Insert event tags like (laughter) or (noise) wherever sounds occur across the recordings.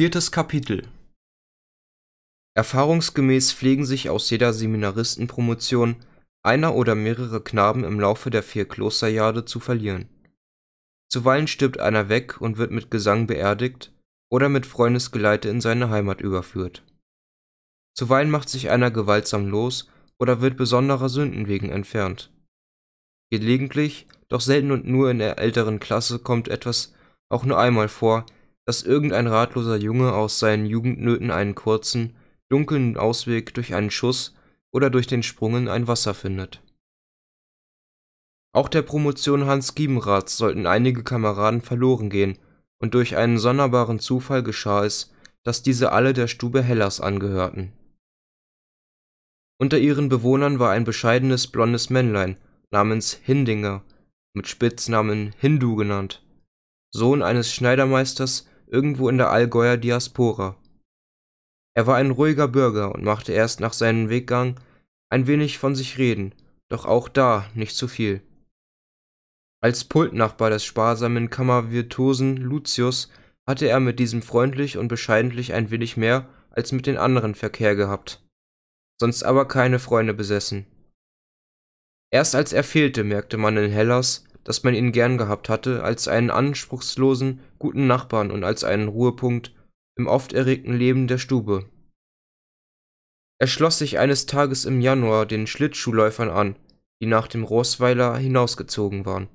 Viertes Kapitel Erfahrungsgemäß pflegen sich aus jeder Seminaristenpromotion einer oder mehrere Knaben im Laufe der vier Klosterjahre zu verlieren. Zuweilen stirbt einer weg und wird mit Gesang beerdigt oder mit Freundesgeleite in seine Heimat überführt. Zuweilen macht sich einer gewaltsam los oder wird besonderer Sünden wegen entfernt. Gelegentlich, doch selten und nur in der älteren Klasse kommt etwas auch nur einmal vor, dass irgendein ratloser Junge aus seinen Jugendnöten einen kurzen, dunklen Ausweg durch einen Schuss oder durch den Sprung in ein Wasser findet. Auch der Promotion Hans Giebenraths sollten einige Kameraden verloren gehen, und durch einen sonderbaren Zufall geschah es, dass diese alle der Stube Hellers angehörten. Unter ihren Bewohnern war ein bescheidenes blondes Männlein namens Hindinger, mit Spitznamen Hindu genannt, Sohn eines Schneidermeisters irgendwo in der Allgäuer Diaspora. Er war ein ruhiger Bürger und machte erst nach seinem Weggang ein wenig von sich reden, doch auch da nicht zu viel. Als Pultnachbar des sparsamen Kammervirtuosen Lucius hatte er mit diesem freundlich und bescheidentlich ein wenig mehr als mit den anderen Verkehr gehabt, sonst aber keine Freunde besessen. Erst als er fehlte, merkte man in Hellas, das man ihn gern gehabt hatte, als einen anspruchslosen, guten Nachbarn und als einen Ruhepunkt im oft erregten Leben der Stube. Er schloss sich eines Tages im Januar den Schlittschuhläufern an, die nach dem Roßweiler hinausgezogen waren.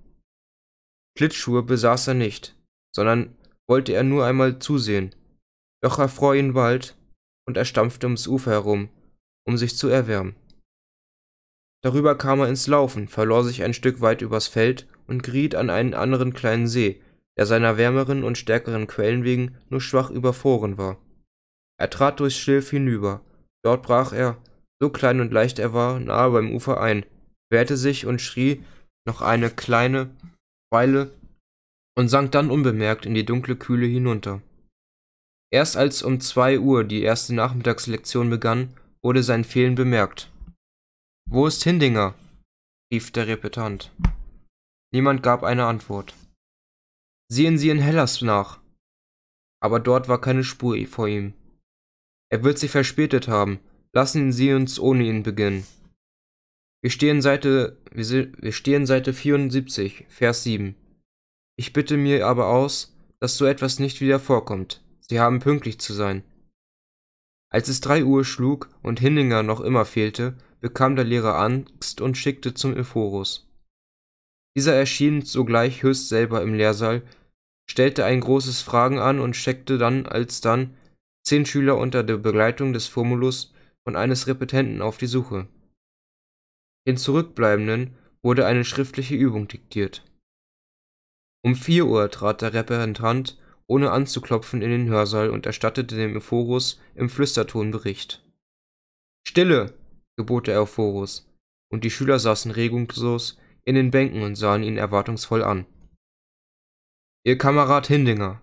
Schlittschuhe besaß er nicht, sondern wollte er nur einmal zusehen, doch erfror ihn bald, und er stampfte ums Ufer herum, um sich zu erwärmen. Darüber kam er ins Laufen, verlor sich ein Stück weit übers Feld und geriet an einen anderen kleinen See, der seiner wärmeren und stärkeren Quellen wegen nur schwach überfroren war. Er trat durchs Schilf hinüber. Dort brach er, so klein und leicht er war, nahe beim Ufer ein, wehrte sich und schrie noch eine kleine Weile und sank dann unbemerkt in die dunkle Kühle hinunter. Erst als um zwei Uhr die erste Nachmittagslektion begann, wurde sein Fehlen bemerkt wo ist Hindinger? rief der Repetant. Niemand gab eine Antwort. Sehen Sie in Hellas nach. Aber dort war keine Spur vor ihm. Er wird sich verspätet haben. Lassen Sie uns ohne ihn beginnen. Wir stehen Seite, wir, stehen Seite 74, Vers 7. Ich bitte mir aber aus, dass so etwas nicht wieder vorkommt. Sie haben pünktlich zu sein. Als es drei Uhr schlug und Hindinger noch immer fehlte, bekam der Lehrer Angst und schickte zum Euphorus. Dieser erschien sogleich höchst selber im Lehrsaal, stellte ein großes Fragen an und steckte dann alsdann zehn Schüler unter der Begleitung des Formulus und eines Repetenten auf die Suche. Den Zurückbleibenden wurde eine schriftliche Übung diktiert. Um vier Uhr trat der Repräsentant ohne anzuklopfen in den Hörsaal und erstattete dem Euphorus im Flüsterton Bericht. Stille! gebot auf Euphorus, und die Schüler saßen regungslos in den Bänken und sahen ihn erwartungsvoll an. Ihr Kamerad Hindinger,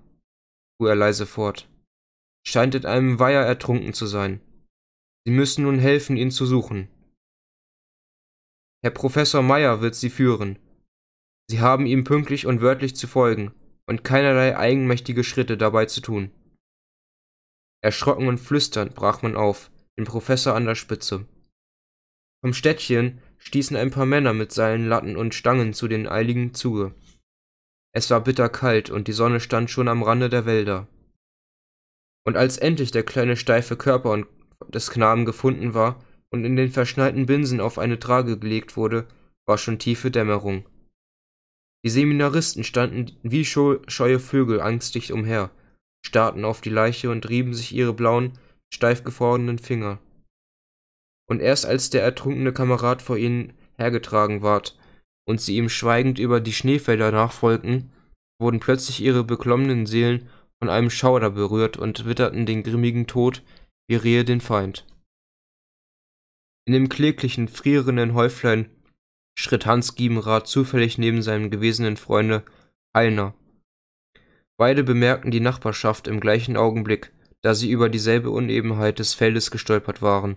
fuhr er leise fort, scheint in einem Weiher ertrunken zu sein. Sie müssen nun helfen, ihn zu suchen. Herr Professor Meyer wird Sie führen. Sie haben ihm pünktlich und wörtlich zu folgen und keinerlei eigenmächtige Schritte dabei zu tun. Erschrocken und flüsternd brach man auf, den Professor an der Spitze. Vom Städtchen stießen ein paar Männer mit Seilen, Latten und Stangen zu den eiligen Zuge. Es war bitterkalt, und die Sonne stand schon am Rande der Wälder. Und als endlich der kleine steife Körper des Knaben gefunden war und in den verschneiten Binsen auf eine Trage gelegt wurde, war schon tiefe Dämmerung. Die Seminaristen standen wie scheue Vögel angstig umher, starrten auf die Leiche und rieben sich ihre blauen, steif gefrorenen Finger und erst als der ertrunkene Kamerad vor ihnen hergetragen ward und sie ihm schweigend über die Schneefelder nachfolgten, wurden plötzlich ihre beklommenen Seelen von einem Schauder berührt und witterten den grimmigen Tod, wie Rehe den Feind. In dem kläglichen, frierenden Häuflein schritt Hans Giebenrath zufällig neben seinem gewesenen Freunde Heilner. Beide bemerkten die Nachbarschaft im gleichen Augenblick, da sie über dieselbe Unebenheit des Feldes gestolpert waren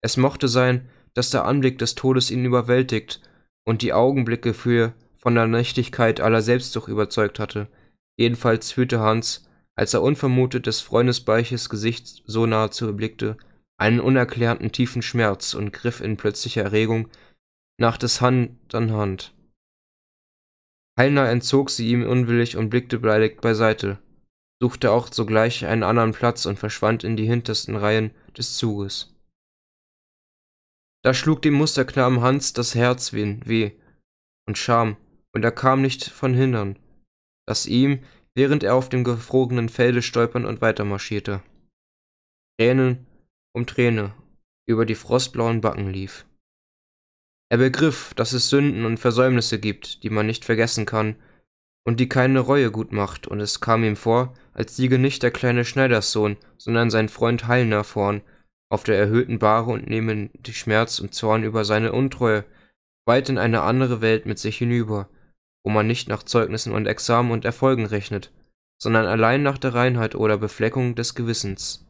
es mochte sein, dass der Anblick des Todes ihn überwältigt und die Augenblicke für von der Nichtigkeit aller Selbstsucht überzeugt hatte. Jedenfalls fühlte Hans, als er unvermutet des Freundes bleiches Gesicht so nahezu erblickte, einen unerklärten tiefen Schmerz und griff in plötzlicher Erregung nach des Hand an Hand. Heilner entzog sie ihm unwillig und blickte beleidigt beiseite, suchte auch sogleich einen anderen Platz und verschwand in die hintersten Reihen des Zuges. Da schlug dem Musterknaben Hans das Herz weh und Scham, und er kam nicht von hindern, dass ihm, während er auf dem gefrorenen Felde stolpern und weitermarschierte, Tränen um Träne über die frostblauen Backen lief. Er begriff, dass es Sünden und Versäumnisse gibt, die man nicht vergessen kann und die keine Reue gut macht, und es kam ihm vor, als siege nicht der kleine Schneiderssohn, sondern sein Freund Heilner vorn auf der erhöhten Bahre und nehmen die Schmerz und Zorn über seine Untreue weit in eine andere Welt mit sich hinüber, wo man nicht nach Zeugnissen und Examen und Erfolgen rechnet, sondern allein nach der Reinheit oder Befleckung des Gewissens.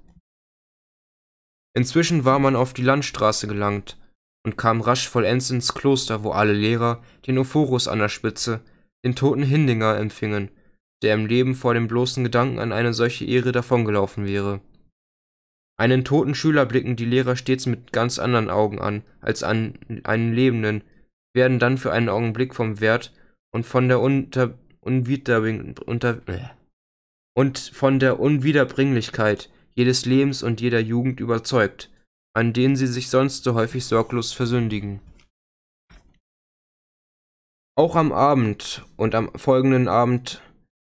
Inzwischen war man auf die Landstraße gelangt und kam rasch vollends ins Kloster, wo alle Lehrer den Ophorus an der Spitze, den toten Hindinger, empfingen, der im Leben vor dem bloßen Gedanken an eine solche Ehre davongelaufen wäre einen toten Schüler blicken die Lehrer stets mit ganz anderen Augen an als an einen lebenden, werden dann für einen Augenblick vom Wert äh, und von der Unwiederbringlichkeit jedes Lebens und jeder Jugend überzeugt, an denen sie sich sonst so häufig sorglos versündigen. Auch am Abend und am folgenden Abend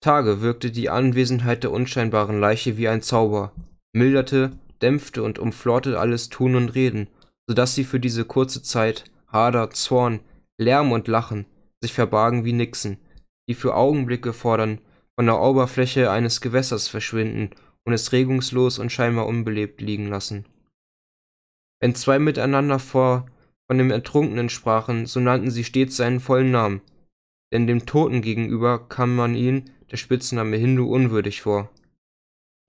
Tage wirkte die Anwesenheit der unscheinbaren Leiche wie ein Zauber, milderte dämpfte und umflorte alles Tun und Reden, so daß sie für diese kurze Zeit Hader, Zorn, Lärm und Lachen sich verbargen wie Nixen, die für Augenblicke fordern, von der Oberfläche eines Gewässers verschwinden und es regungslos und scheinbar unbelebt liegen lassen. Wenn zwei miteinander vor von dem Ertrunkenen sprachen, so nannten sie stets seinen vollen Namen, denn dem Toten gegenüber kam man ihn, der Spitzname Hindu, unwürdig vor.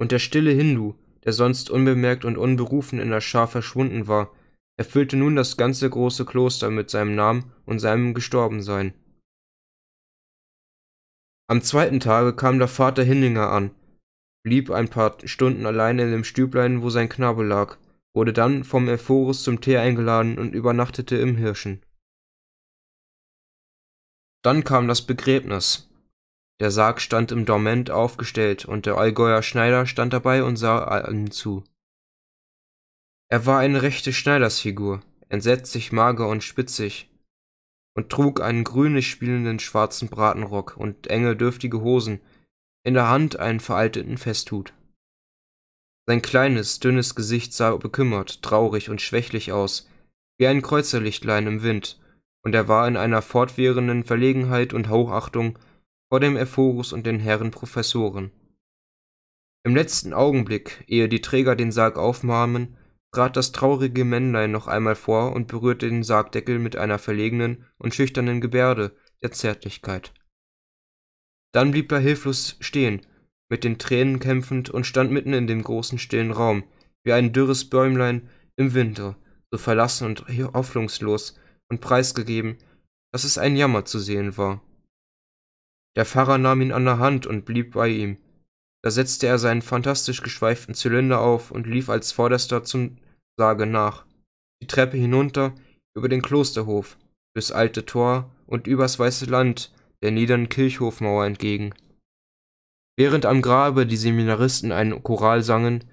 Und der stille Hindu, der sonst unbemerkt und unberufen in der Schar verschwunden war, erfüllte nun das ganze große Kloster mit seinem Namen und seinem Gestorbensein. Am zweiten Tage kam der Vater Hinninger an, blieb ein paar Stunden allein in dem Stüblein, wo sein Knabe lag, wurde dann vom Ephorus zum Tee eingeladen und übernachtete im Hirschen. Dann kam das Begräbnis. Der Sarg stand im Dorment aufgestellt, und der Allgäuer Schneider stand dabei und sah allen zu. Er war eine rechte Schneidersfigur, entsetzlich mager und spitzig, und trug einen grünlich spielenden schwarzen Bratenrock und enge, dürftige Hosen, in der Hand einen veralteten Festhut. Sein kleines, dünnes Gesicht sah bekümmert, traurig und schwächlich aus, wie ein Kreuzerlichtlein im Wind, und er war in einer fortwährenden Verlegenheit und Hochachtung vor dem Ephorus und den Herren Professoren. Im letzten Augenblick, ehe die Träger den Sarg aufnahmen, trat das traurige Männlein noch einmal vor und berührte den Sargdeckel mit einer verlegenen und schüchternen Gebärde der Zärtlichkeit. Dann blieb er hilflos stehen, mit den Tränen kämpfend und stand mitten in dem großen stillen Raum, wie ein dürres Bäumlein im Winter, so verlassen und hoffnungslos und preisgegeben, dass es ein Jammer zu sehen war der Pfarrer nahm ihn an der Hand und blieb bei ihm. Da setzte er seinen fantastisch geschweiften Zylinder auf und lief als Vorderster zum Sage nach. Die Treppe hinunter, über den Klosterhof, durchs alte Tor und übers weiße Land der niederen Kirchhofmauer entgegen. Während am Grabe die Seminaristen einen Choral sangen,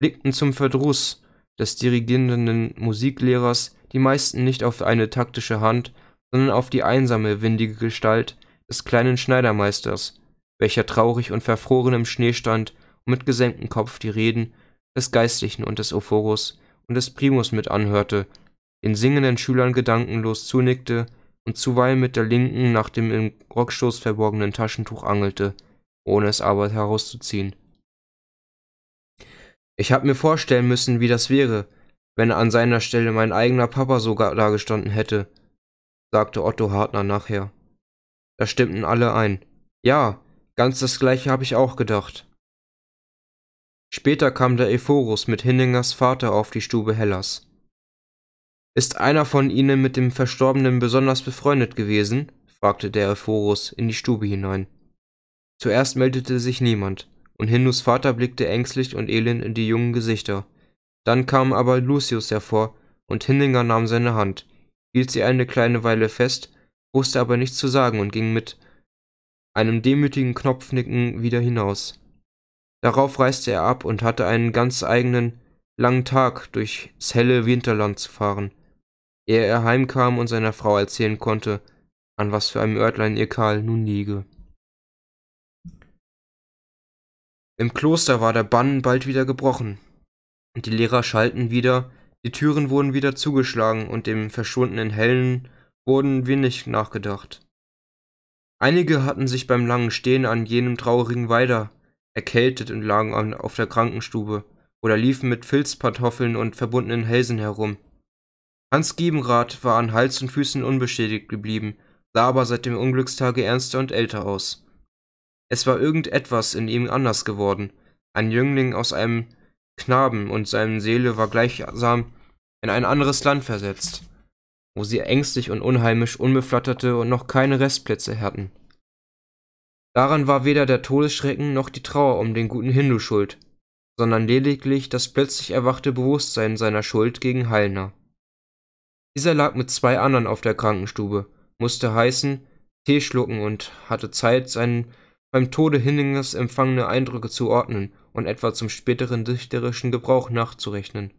blickten zum Verdruss des dirigierenden Musiklehrers die meisten nicht auf eine taktische Hand, sondern auf die einsame, windige Gestalt, des kleinen Schneidermeisters, welcher traurig und verfroren im Schnee stand und mit gesenktem Kopf die Reden des Geistlichen und des Ophorus und des Primus mit anhörte, den singenden Schülern gedankenlos zunickte und zuweilen mit der Linken nach dem im Rockstoß verborgenen Taschentuch angelte, ohne es aber herauszuziehen. Ich hab mir vorstellen müssen, wie das wäre, wenn an seiner Stelle mein eigener Papa sogar dagestanden hätte, sagte Otto Hartner nachher. Da stimmten alle ein. Ja, ganz das gleiche habe ich auch gedacht. Später kam der Ephorus mit Hinningers Vater auf die Stube Hellas. Ist einer von Ihnen mit dem Verstorbenen besonders befreundet gewesen? fragte der Ephorus in die Stube hinein. Zuerst meldete sich niemand, und Hindus Vater blickte ängstlich und elend in die jungen Gesichter. Dann kam aber Lucius hervor, und Hinninger nahm seine Hand, hielt sie eine kleine Weile fest wusste aber nichts zu sagen und ging mit einem demütigen Knopfnicken wieder hinaus. Darauf reiste er ab und hatte einen ganz eigenen, langen Tag durchs helle Winterland zu fahren, ehe er heimkam und seiner Frau erzählen konnte, an was für einem Örtlein ihr Karl nun liege. Im Kloster war der Bann bald wieder gebrochen, und die Lehrer schalten wieder, die Türen wurden wieder zugeschlagen und dem verschwundenen hellen wurden wenig nachgedacht. Einige hatten sich beim langen Stehen an jenem traurigen Weider erkältet und lagen auf der Krankenstube oder liefen mit Filzpantoffeln und verbundenen Hälsen herum. Hans Giebenrath war an Hals und Füßen unbeschädigt geblieben, sah aber seit dem Unglückstage ernster und älter aus. Es war irgendetwas in ihm anders geworden, ein Jüngling aus einem Knaben, und seine Seele war gleichsam in ein anderes Land versetzt wo sie ängstlich und unheimisch unbeflatterte und noch keine Restplätze hatten. Daran war weder der Todesschrecken noch die Trauer um den guten Hindu schuld, sondern lediglich das plötzlich erwachte Bewusstsein seiner Schuld gegen Heilner. Dieser lag mit zwei anderen auf der Krankenstube, musste heißen, Tee schlucken und hatte Zeit, seinen beim Tode Hindingers empfangene Eindrücke zu ordnen und etwa zum späteren dichterischen Gebrauch nachzurechnen.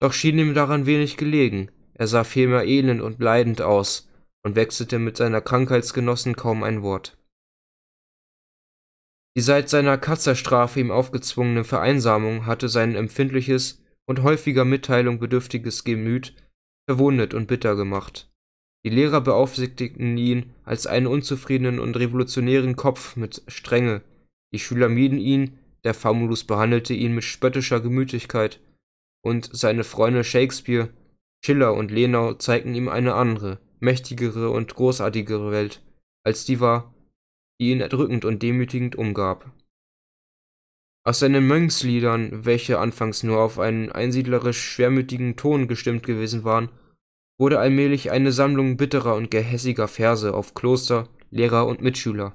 Doch schien ihm daran wenig gelegen, er sah vielmehr elend und leidend aus und wechselte mit seiner Krankheitsgenossen kaum ein Wort. Die seit seiner Katzerstrafe ihm aufgezwungene Vereinsamung hatte sein empfindliches und häufiger Mitteilung bedürftiges Gemüt verwundet und bitter gemacht. Die Lehrer beaufsichtigten ihn als einen unzufriedenen und revolutionären Kopf mit Strenge, die Schüler mieden ihn, der Famulus behandelte ihn mit spöttischer Gemütigkeit und seine Freunde Shakespeare Schiller und Lenau zeigten ihm eine andere, mächtigere und großartigere Welt als die war, die ihn erdrückend und demütigend umgab. Aus seinen Mönchsliedern, welche anfangs nur auf einen einsiedlerisch schwermütigen Ton gestimmt gewesen waren, wurde allmählich eine Sammlung bitterer und gehässiger Verse auf Kloster, Lehrer und Mitschüler.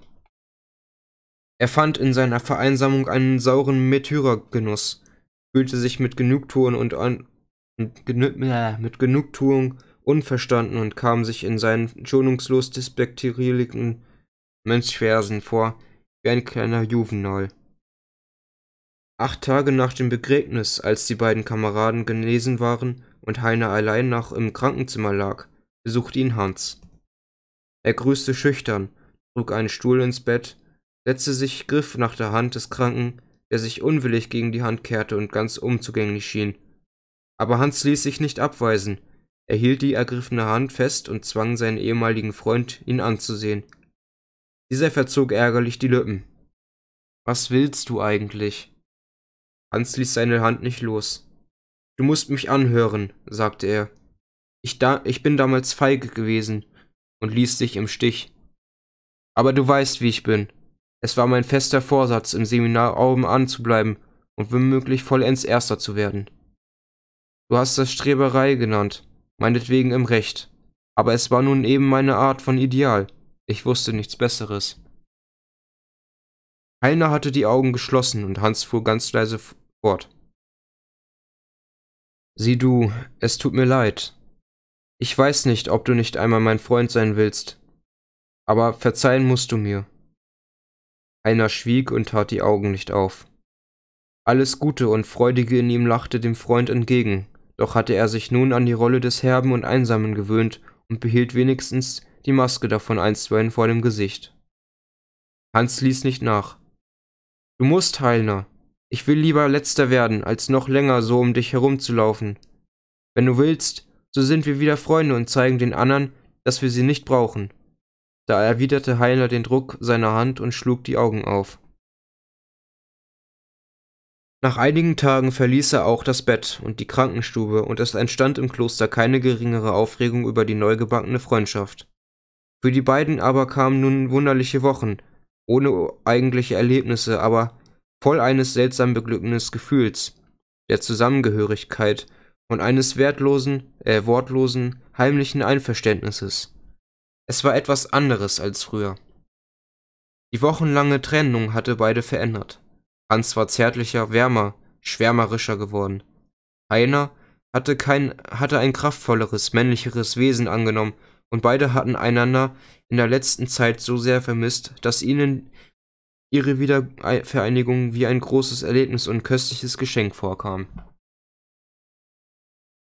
Er fand in seiner Vereinsamung einen sauren Märtyrergenuss, fühlte sich mit Genugtuung und mit, Genü äh, mit Genugtuung unverstanden und kam sich in seinen schonungslos despektierlichen Mönchversen vor, wie ein kleiner Juvenal. Acht Tage nach dem Begräbnis, als die beiden Kameraden genesen waren und Heiner allein noch im Krankenzimmer lag, besuchte ihn Hans. Er grüßte schüchtern, trug einen Stuhl ins Bett, setzte sich, griff nach der Hand des Kranken, der sich unwillig gegen die Hand kehrte und ganz umzugänglich schien, aber Hans ließ sich nicht abweisen, er hielt die ergriffene Hand fest und zwang seinen ehemaligen Freund, ihn anzusehen. Dieser verzog ärgerlich die Lippen. Was willst du eigentlich? Hans ließ seine Hand nicht los. Du musst mich anhören, sagte er. Ich, da ich bin damals feige gewesen und ließ dich im Stich. Aber du weißt, wie ich bin. Es war mein fester Vorsatz, im Seminar oben anzubleiben und womöglich vollends Erster zu werden. Du hast das Streberei genannt, meinetwegen im Recht. Aber es war nun eben meine Art von Ideal. Ich wusste nichts Besseres. Heiner hatte die Augen geschlossen und Hans fuhr ganz leise fort. Sieh du, es tut mir leid. Ich weiß nicht, ob du nicht einmal mein Freund sein willst. Aber verzeihen musst du mir. Heiner schwieg und tat die Augen nicht auf. Alles Gute und Freudige in ihm lachte dem Freund entgegen, doch hatte er sich nun an die Rolle des Herben und Einsamen gewöhnt und behielt wenigstens die Maske davon einstweilen vor dem Gesicht. Hans ließ nicht nach. Du musst, Heilner. Ich will lieber letzter werden, als noch länger so um dich herumzulaufen. Wenn du willst, so sind wir wieder Freunde und zeigen den anderen, dass wir sie nicht brauchen. Da erwiderte Heilner den Druck seiner Hand und schlug die Augen auf. Nach einigen Tagen verließ er auch das Bett und die Krankenstube und es entstand im Kloster keine geringere Aufregung über die neugebackene Freundschaft. Für die beiden aber kamen nun wunderliche Wochen, ohne eigentliche Erlebnisse, aber voll eines seltsam beglückenden Gefühls, der Zusammengehörigkeit und eines wertlosen, äh, wortlosen, heimlichen Einverständnisses. Es war etwas anderes als früher. Die wochenlange Trennung hatte beide verändert. Hans war zärtlicher, wärmer, schwärmerischer geworden. Heiner hatte, kein, hatte ein kraftvolleres, männlicheres Wesen angenommen, und beide hatten einander in der letzten Zeit so sehr vermisst, dass ihnen ihre Wiedervereinigung wie ein großes Erlebnis und köstliches Geschenk vorkam.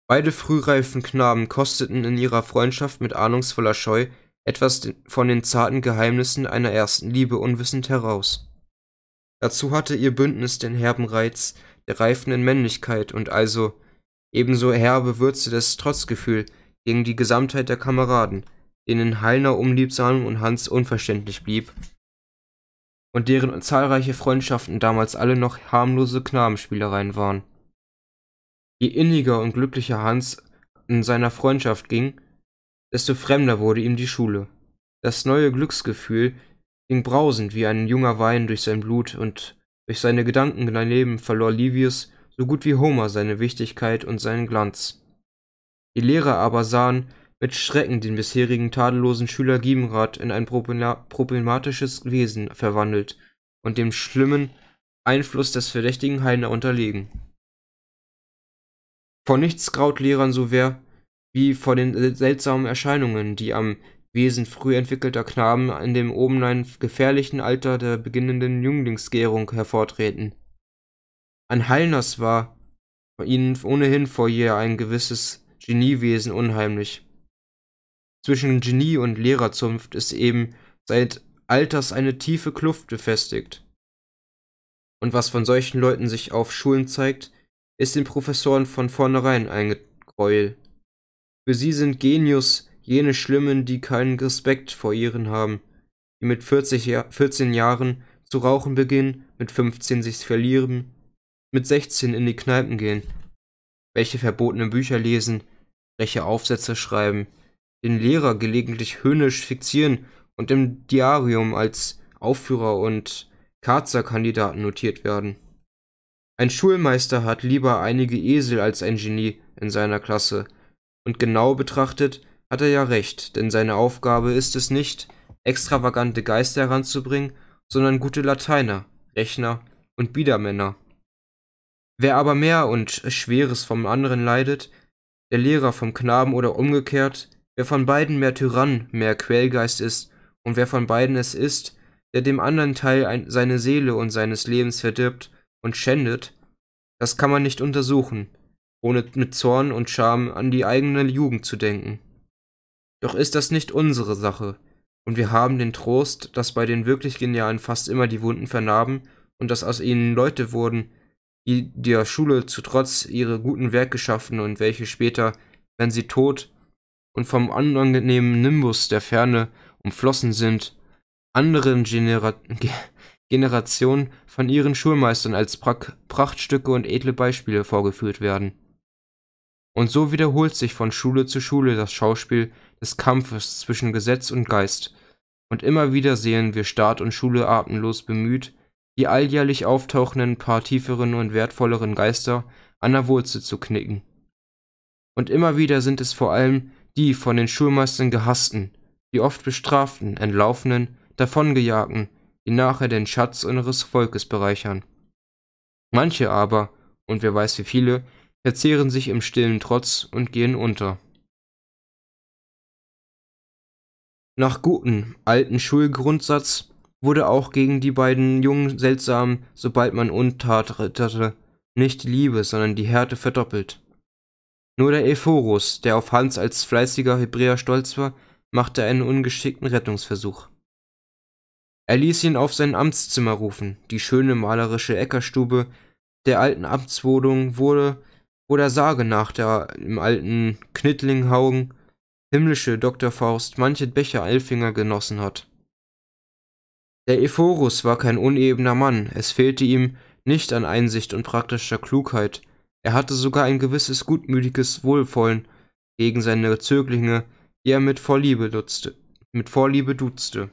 Beide frühreifen Knaben kosteten in ihrer Freundschaft mit ahnungsvoller Scheu etwas von den zarten Geheimnissen einer ersten Liebe unwissend heraus. Dazu hatte ihr Bündnis den herben Reiz der reifenden Männlichkeit und also ebenso herbe Würze des Trotzgefühl gegen die Gesamtheit der Kameraden, denen Heilner unliebsam und Hans unverständlich blieb und deren zahlreiche Freundschaften damals alle noch harmlose Knabenspielereien waren. Je inniger und glücklicher Hans in seiner Freundschaft ging, desto fremder wurde ihm die Schule. Das neue Glücksgefühl ging brausend wie ein junger Wein durch sein Blut, und durch seine Gedanken in ein Leben verlor Livius so gut wie Homer seine Wichtigkeit und seinen Glanz. Die Lehrer aber sahen mit Schrecken den bisherigen tadellosen Schüler Giemrat in ein problematisches Wesen verwandelt und dem schlimmen Einfluss des verdächtigen Heiner unterlegen. Vor nichts graut Lehrern so wer, wie vor den seltsamen Erscheinungen, die am Wesen früh entwickelter Knaben in dem oben obendrein gefährlichen Alter der beginnenden Jünglingsgärung hervortreten. An Hallners war ihnen ohnehin vor jeher ein gewisses Geniewesen unheimlich. Zwischen Genie und Lehrerzunft ist eben seit Alters eine tiefe Kluft befestigt. Und was von solchen Leuten sich auf Schulen zeigt, ist den Professoren von vornherein ein Gräuel. Für sie sind Genius, jene schlimmen, die keinen Respekt vor ihren haben, die mit 40 ja 14 Jahren zu rauchen beginnen, mit 15 sich verlieren, mit 16 in die Kneipen gehen, welche verbotene Bücher lesen, welche Aufsätze schreiben, den Lehrer gelegentlich höhnisch fixieren und im Diarium als Aufführer und Karzerkandidaten notiert werden. Ein Schulmeister hat lieber einige Esel als ein Genie in seiner Klasse, und genau betrachtet hat er ja recht, denn seine Aufgabe ist es nicht, extravagante Geister heranzubringen, sondern gute Lateiner, Rechner und Biedermänner. Wer aber mehr und Schweres vom anderen leidet, der Lehrer vom Knaben oder umgekehrt, wer von beiden mehr Tyrann, mehr Quellgeist ist, und wer von beiden es ist, der dem anderen Teil ein, seine Seele und seines Lebens verdirbt und schändet, das kann man nicht untersuchen, ohne mit Zorn und Scham an die eigene Jugend zu denken. Doch ist das nicht unsere Sache, und wir haben den Trost, dass bei den wirklich Genialen fast immer die Wunden vernarben und dass aus ihnen Leute wurden, die der Schule zutrotz ihre guten Werke schaffen und welche später, wenn sie tot und vom unangenehmen Nimbus der Ferne umflossen sind, anderen Genera Generationen von ihren Schulmeistern als pra Prachtstücke und edle Beispiele vorgeführt werden. Und so wiederholt sich von Schule zu Schule das Schauspiel des Kampfes zwischen Gesetz und Geist, und immer wieder sehen wir Staat und Schule atemlos bemüht, die alljährlich auftauchenden paar tieferen und wertvolleren Geister an der Wurzel zu knicken. Und immer wieder sind es vor allem die von den Schulmeistern gehassten, die oft bestraften, entlaufenen, davongejagten, die nachher den Schatz unseres Volkes bereichern. Manche aber, und wer weiß wie viele, verzehren sich im stillen Trotz und gehen unter. Nach gutem alten Schulgrundsatz wurde auch gegen die beiden Jungen seltsam, sobald man Untat ritterte, nicht die Liebe, sondern die Härte verdoppelt. Nur der Ephorus, der auf Hans als fleißiger Hebräer stolz war, machte einen ungeschickten Rettungsversuch. Er ließ ihn auf sein Amtszimmer rufen, die schöne malerische Äckerstube der alten Amtswohnung wurde, oder Sage nach der im alten Knittlinghaugen, himmlische Dr. Faust manche Becher Elfinger genossen hat. Der Ephorus war kein unebener Mann, es fehlte ihm nicht an Einsicht und praktischer Klugheit, er hatte sogar ein gewisses gutmütiges Wohlvollen gegen seine Zöglinge, die er mit Vorliebe, dutzte, mit Vorliebe duzte.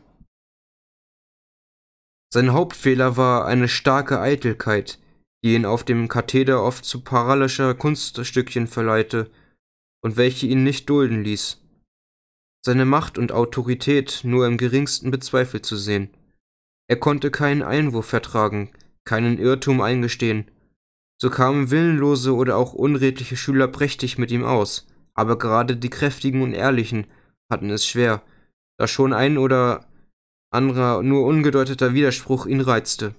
Sein Hauptfehler war eine starke Eitelkeit, die ihn auf dem Katheder oft zu paralyscher Kunststückchen verleihte und welche ihn nicht dulden ließ seine Macht und Autorität nur im geringsten bezweifelt zu sehen. Er konnte keinen Einwurf vertragen, keinen Irrtum eingestehen. So kamen willenlose oder auch unredliche Schüler prächtig mit ihm aus, aber gerade die kräftigen und ehrlichen hatten es schwer, da schon ein oder anderer nur ungedeuteter Widerspruch ihn reizte.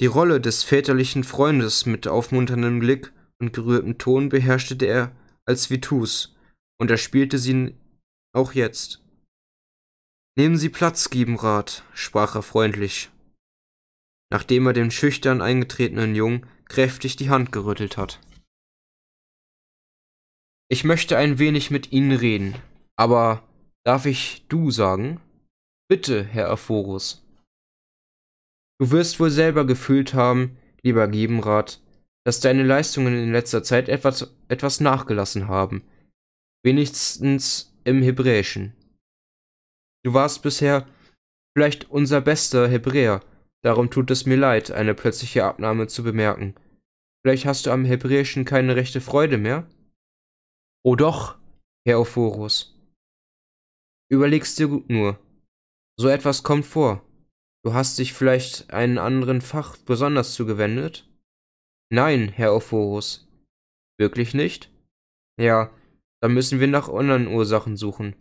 Die Rolle des väterlichen Freundes mit aufmunterndem Blick und gerührtem Ton beherrschte er als Vitus, und er spielte sie auch jetzt. Nehmen Sie Platz, Giebenrat, sprach er freundlich, nachdem er dem schüchtern eingetretenen Jungen kräftig die Hand gerüttelt hat. Ich möchte ein wenig mit Ihnen reden, aber darf ich du sagen? Bitte, Herr Aphorus. Du wirst wohl selber gefühlt haben, lieber Giebenrat, dass deine Leistungen in letzter Zeit etwas, etwas nachgelassen haben. Wenigstens im Hebräischen. Du warst bisher vielleicht unser bester Hebräer, darum tut es mir leid, eine plötzliche Abnahme zu bemerken. Vielleicht hast du am Hebräischen keine rechte Freude mehr? Oh doch, Herr Ophorus. Überlegst dir gut nur. So etwas kommt vor. Du hast dich vielleicht einem anderen Fach besonders zugewendet? Nein, Herr Ophorus. Wirklich nicht? Ja, dann müssen wir nach anderen Ursachen suchen.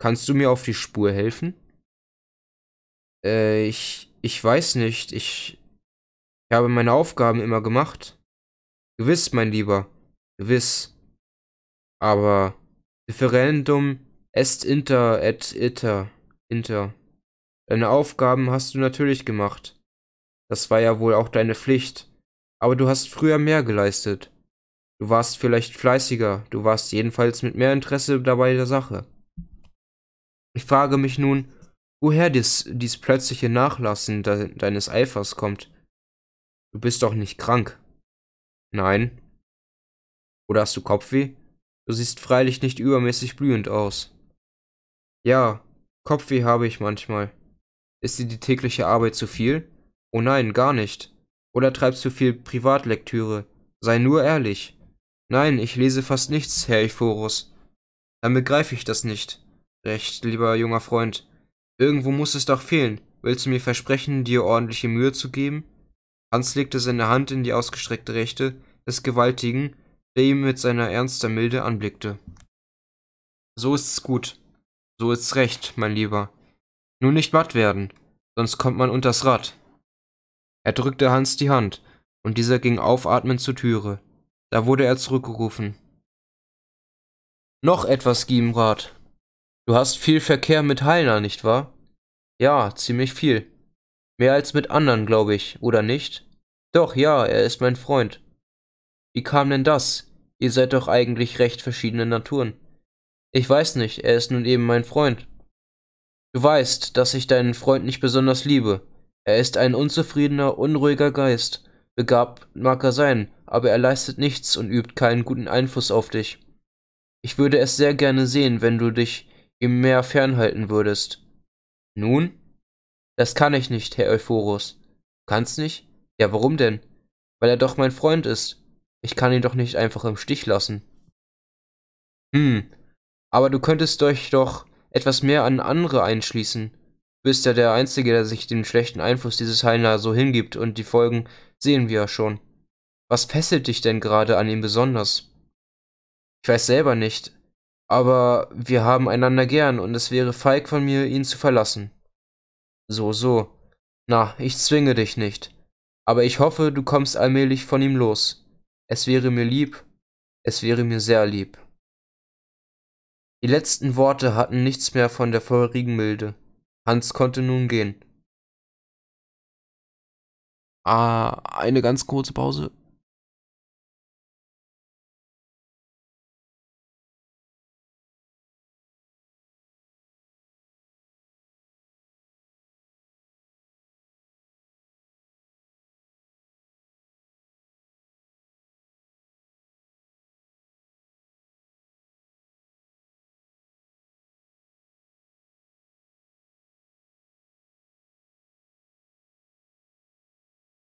Kannst du mir auf die Spur helfen? Äh, ich, ich weiß nicht. Ich, ich habe meine Aufgaben immer gemacht. Gewiss, mein Lieber. Gewiss. Aber Differendum est inter et iter. Inter. Deine Aufgaben hast du natürlich gemacht. Das war ja wohl auch deine Pflicht. Aber du hast früher mehr geleistet. Du warst vielleicht fleißiger, du warst jedenfalls mit mehr Interesse dabei der Sache. Ich frage mich nun, woher dies, dies plötzliche Nachlassen de deines Eifers kommt. Du bist doch nicht krank. Nein. Oder hast du Kopfweh? Du siehst freilich nicht übermäßig blühend aus. Ja, Kopfweh habe ich manchmal. Ist dir die tägliche Arbeit zu viel? Oh nein, gar nicht. Oder treibst du viel Privatlektüre? Sei nur ehrlich. Nein, ich lese fast nichts, Herr Euphorus. Dann begreife ich das nicht. Recht, lieber junger Freund. Irgendwo muss es doch fehlen. Willst du mir versprechen, dir ordentliche Mühe zu geben? Hans legte seine Hand in die ausgestreckte Rechte des Gewaltigen, der ihn mit seiner ernster Milde anblickte. So ist's gut. So ist's recht, mein Lieber. Nur nicht matt werden, sonst kommt man unters Rad. Er drückte Hans die Hand, und dieser ging aufatmend zur Türe. Da wurde er zurückgerufen. Noch etwas, Giemrat. Du hast viel Verkehr mit Heilner, nicht wahr? Ja, ziemlich viel. Mehr als mit anderen, glaube ich, oder nicht? Doch, ja, er ist mein Freund. Wie kam denn das? Ihr seid doch eigentlich recht verschiedene Naturen. Ich weiß nicht, er ist nun eben mein Freund. Du weißt, dass ich deinen Freund nicht besonders liebe. Er ist ein unzufriedener, unruhiger Geist. Begabt mag er sein, aber er leistet nichts und übt keinen guten Einfluss auf dich. Ich würde es sehr gerne sehen, wenn du dich ihm mehr fernhalten würdest. Nun? Das kann ich nicht, Herr Euphorus. Du kannst nicht? Ja, warum denn? Weil er doch mein Freund ist. Ich kann ihn doch nicht einfach im Stich lassen. Hm, aber du könntest euch doch etwas mehr an andere einschließen. Du bist ja der Einzige, der sich dem schlechten Einfluss dieses Heiner so hingibt, und die Folgen sehen wir ja schon. Was fesselt dich denn gerade an ihm besonders? Ich weiß selber nicht, aber wir haben einander gern und es wäre feig von mir, ihn zu verlassen. So, so. Na, ich zwinge dich nicht. Aber ich hoffe, du kommst allmählich von ihm los. Es wäre mir lieb, es wäre mir sehr lieb. Die letzten Worte hatten nichts mehr von der vorigen Milde. Hans konnte nun gehen. Ah, eine ganz kurze Pause.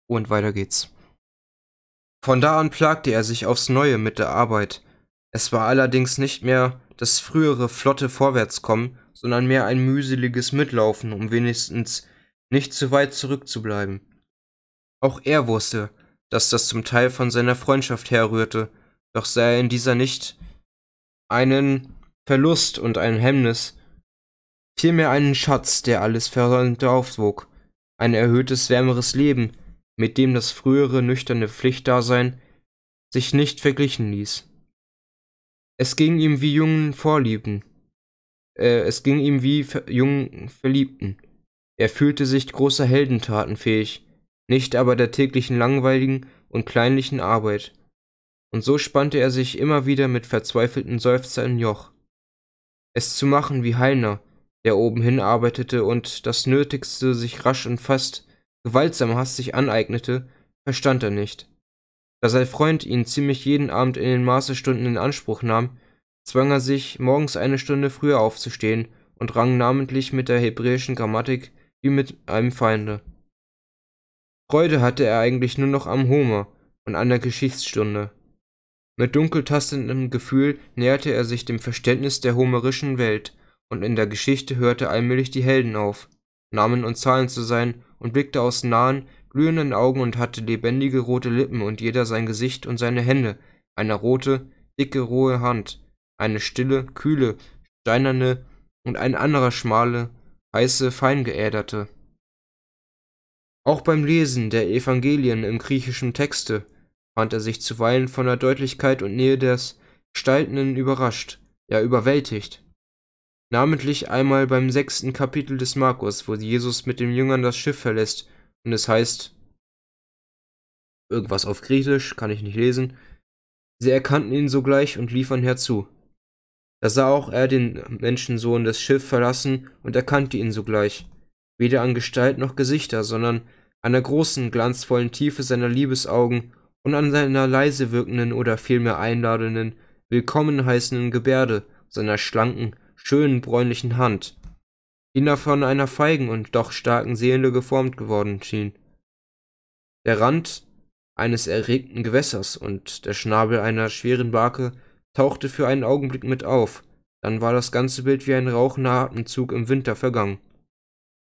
Und weiter geht's. Von da an plagte er sich aufs Neue mit der Arbeit. Es war allerdings nicht mehr das frühere flotte Vorwärtskommen, sondern mehr ein mühseliges Mitlaufen, um wenigstens nicht zu weit zurückzubleiben. Auch er wusste, dass das zum Teil von seiner Freundschaft herrührte, doch sah er in dieser nicht einen Verlust und ein Hemmnis, vielmehr einen Schatz, der alles versäumte aufwog, ein erhöhtes, wärmeres Leben, mit dem das frühere nüchterne Pflichtdasein sich nicht verglichen ließ. Es ging ihm wie jungen Vorlieben, äh, es ging ihm wie ver jungen Verliebten. Er fühlte sich großer Heldentaten fähig, nicht aber der täglichen langweiligen und kleinlichen Arbeit. Und so spannte er sich immer wieder mit verzweifelten Seufzern Joch. Es zu machen wie Heiner, der obenhin arbeitete und das Nötigste sich rasch und fast gewaltsam sich aneignete, verstand er nicht. Da sein Freund ihn ziemlich jeden Abend in den Maßestunden in Anspruch nahm, zwang er sich, morgens eine Stunde früher aufzustehen und rang namentlich mit der hebräischen Grammatik wie mit einem Feinde. Freude hatte er eigentlich nur noch am Homer und an der Geschichtsstunde. Mit dunkeltastendem Gefühl näherte er sich dem Verständnis der homerischen Welt, und in der Geschichte hörte allmählich die Helden auf, Namen und Zahlen zu sein und blickte aus nahen, glühenden Augen und hatte lebendige rote Lippen und jeder sein Gesicht und seine Hände, eine rote, dicke, rohe Hand, eine stille, kühle, steinerne und ein anderer schmale, heiße, feingeäderte. Auch beim Lesen der Evangelien im griechischen Texte fand er sich zuweilen von der Deutlichkeit und Nähe des Gestaltenden überrascht, ja überwältigt. Namentlich einmal beim sechsten Kapitel des Markus, wo Jesus mit den Jüngern das Schiff verlässt und es heißt irgendwas auf Griechisch, kann ich nicht lesen. Sie erkannten ihn sogleich und liefern herzu. Da sah auch er den Menschensohn das Schiff verlassen und erkannte ihn sogleich, weder an Gestalt noch Gesichter, sondern an der großen, glanzvollen Tiefe seiner Liebesaugen und an seiner leise wirkenden oder vielmehr einladenden, willkommen heißenden Gebärde, seiner schlanken, schönen bräunlichen Hand, die nach von einer feigen und doch starken Seele geformt geworden schien. Der Rand eines erregten Gewässers und der Schnabel einer schweren Barke tauchte für einen Augenblick mit auf, dann war das ganze Bild wie ein rauchender Atemzug im Winter vergangen.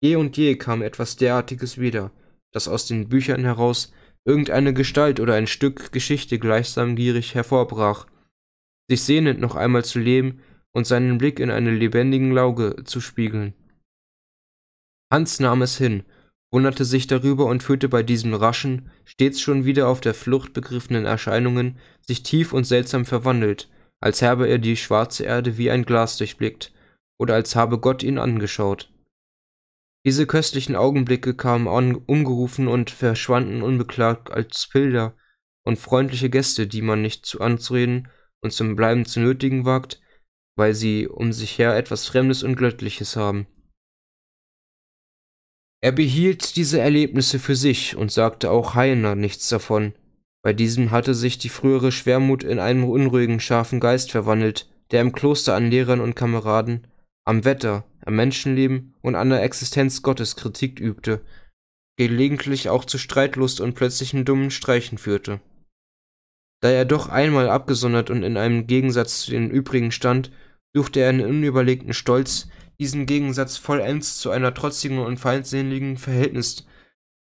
Je und je kam etwas derartiges wieder, das aus den Büchern heraus irgendeine Gestalt oder ein Stück Geschichte gleichsam gierig hervorbrach, sich sehnend noch einmal zu leben und seinen Blick in einer lebendigen Lauge zu spiegeln. Hans nahm es hin, wunderte sich darüber und fühlte bei diesen raschen, stets schon wieder auf der Flucht begriffenen Erscheinungen sich tief und seltsam verwandelt, als habe er die schwarze Erde wie ein Glas durchblickt, oder als habe Gott ihn angeschaut. Diese köstlichen Augenblicke kamen an, ungerufen und verschwanden unbeklagt als Bilder und freundliche Gäste, die man nicht zu anzureden und zum Bleiben zu nötigen wagt, weil sie um sich her etwas Fremdes und Göttliches haben. Er behielt diese Erlebnisse für sich und sagte auch Heiner nichts davon. Bei diesem hatte sich die frühere Schwermut in einen unruhigen, scharfen Geist verwandelt, der im Kloster an Lehrern und Kameraden, am Wetter, am Menschenleben und an der Existenz Gottes Kritik übte, gelegentlich auch zu Streitlust und plötzlichen dummen Streichen führte. Da er doch einmal abgesondert und in einem Gegensatz zu den übrigen stand, suchte er in unüberlegten Stolz, diesen Gegensatz vollends zu einer trotzigen und feindseligen Verhältnis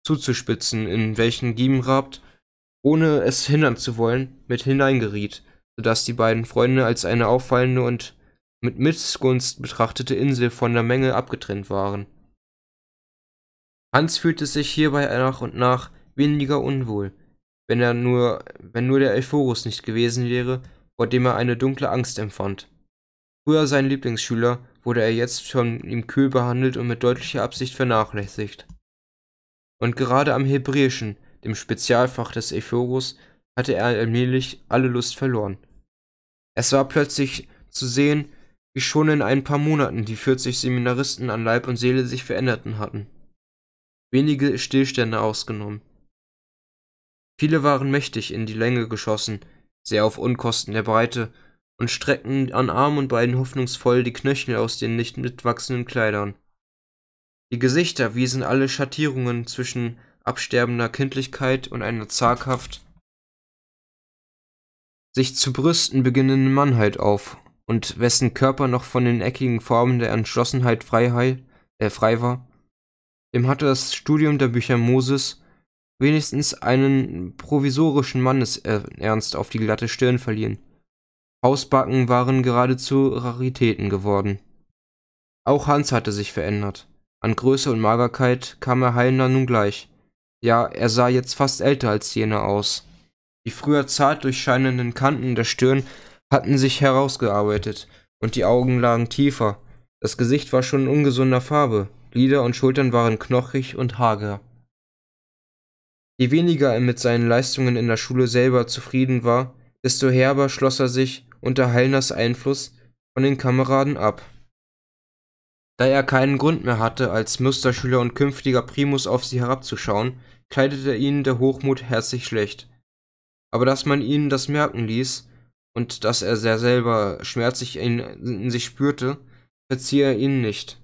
zuzuspitzen, in welchen Giemrabt, ohne es hindern zu wollen, mit hineingeriet, so dass die beiden Freunde als eine auffallende und mit Missgunst betrachtete Insel von der Menge abgetrennt waren. Hans fühlte sich hierbei nach und nach weniger unwohl, wenn er nur, wenn nur der Euphorus nicht gewesen wäre, vor dem er eine dunkle Angst empfand. Früher sein Lieblingsschüler, wurde er jetzt von ihm kühl behandelt und mit deutlicher Absicht vernachlässigt. Und gerade am Hebräischen, dem Spezialfach des Ephorus, hatte er allmählich alle Lust verloren. Es war plötzlich zu sehen, wie schon in ein paar Monaten die 40 Seminaristen an Leib und Seele sich veränderten hatten. Wenige Stillstände ausgenommen. Viele waren mächtig in die Länge geschossen, sehr auf Unkosten der Breite und streckten an Arm und Beinen hoffnungsvoll die Knöchel aus den nicht mitwachsenden Kleidern. Die Gesichter wiesen alle Schattierungen zwischen absterbender Kindlichkeit und einer zaghaft sich zu brüsten beginnenden Mannheit auf, und wessen Körper noch von den eckigen Formen der Entschlossenheit Freiheit, äh, frei war, dem hatte das Studium der Bücher Moses wenigstens einen provisorischen Mannesernst auf die glatte Stirn verliehen. Hausbacken waren geradezu Raritäten geworden. Auch Hans hatte sich verändert. An Größe und Magerkeit kam er Heilner nun gleich. Ja, er sah jetzt fast älter als jener aus. Die früher zart durchscheinenden Kanten der Stirn hatten sich herausgearbeitet, und die Augen lagen tiefer. Das Gesicht war schon in ungesunder Farbe, Lider und Schultern waren knochig und hager. Je weniger er mit seinen Leistungen in der Schule selber zufrieden war, desto herber schloss er sich unter Hallners Einfluss von den Kameraden ab. Da er keinen Grund mehr hatte, als Musterschüler und künftiger Primus auf sie herabzuschauen, kleidete ihnen der Hochmut herzlich schlecht. Aber dass man ihnen das merken ließ und dass er sehr selber schmerzlich in, in sich spürte, verzieh er ihnen nicht.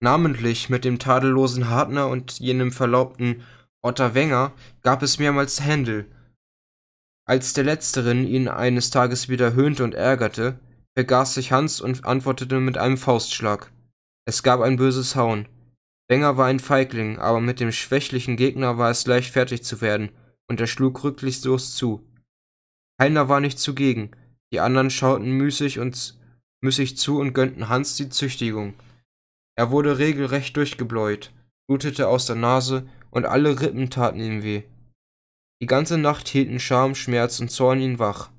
Namentlich mit dem tadellosen Hartner und jenem verlaubten Otter Wenger gab es mehrmals Händel, als der Letzteren ihn eines Tages wieder höhnte und ärgerte, vergaß sich Hans und antwortete mit einem Faustschlag. Es gab ein böses Hauen. Wenger war ein Feigling, aber mit dem schwächlichen Gegner war es leicht fertig zu werden, und er schlug rücklichtlos zu. Heiner war nicht zugegen, die anderen schauten müßig und müßig zu und gönnten Hans die Züchtigung. Er wurde regelrecht durchgebläut, blutete aus der Nase, und alle Rippen taten ihm weh. Die ganze Nacht hielten Scham, Schmerz und Zorn ihn wach.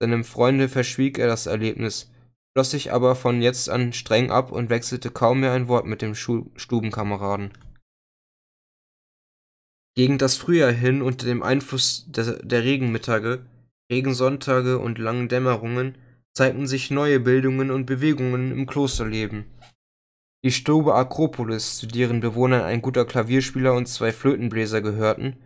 Seinem Freunde verschwieg er das Erlebnis, schloss sich aber von jetzt an streng ab und wechselte kaum mehr ein Wort mit dem Stubenkameraden. Gegen das Frühjahr hin, unter dem Einfluss der, der Regenmittage, Regensonntage und langen Dämmerungen, zeigten sich neue Bildungen und Bewegungen im Klosterleben. Die Stube Akropolis, zu deren Bewohnern ein guter Klavierspieler und zwei Flötenbläser gehörten,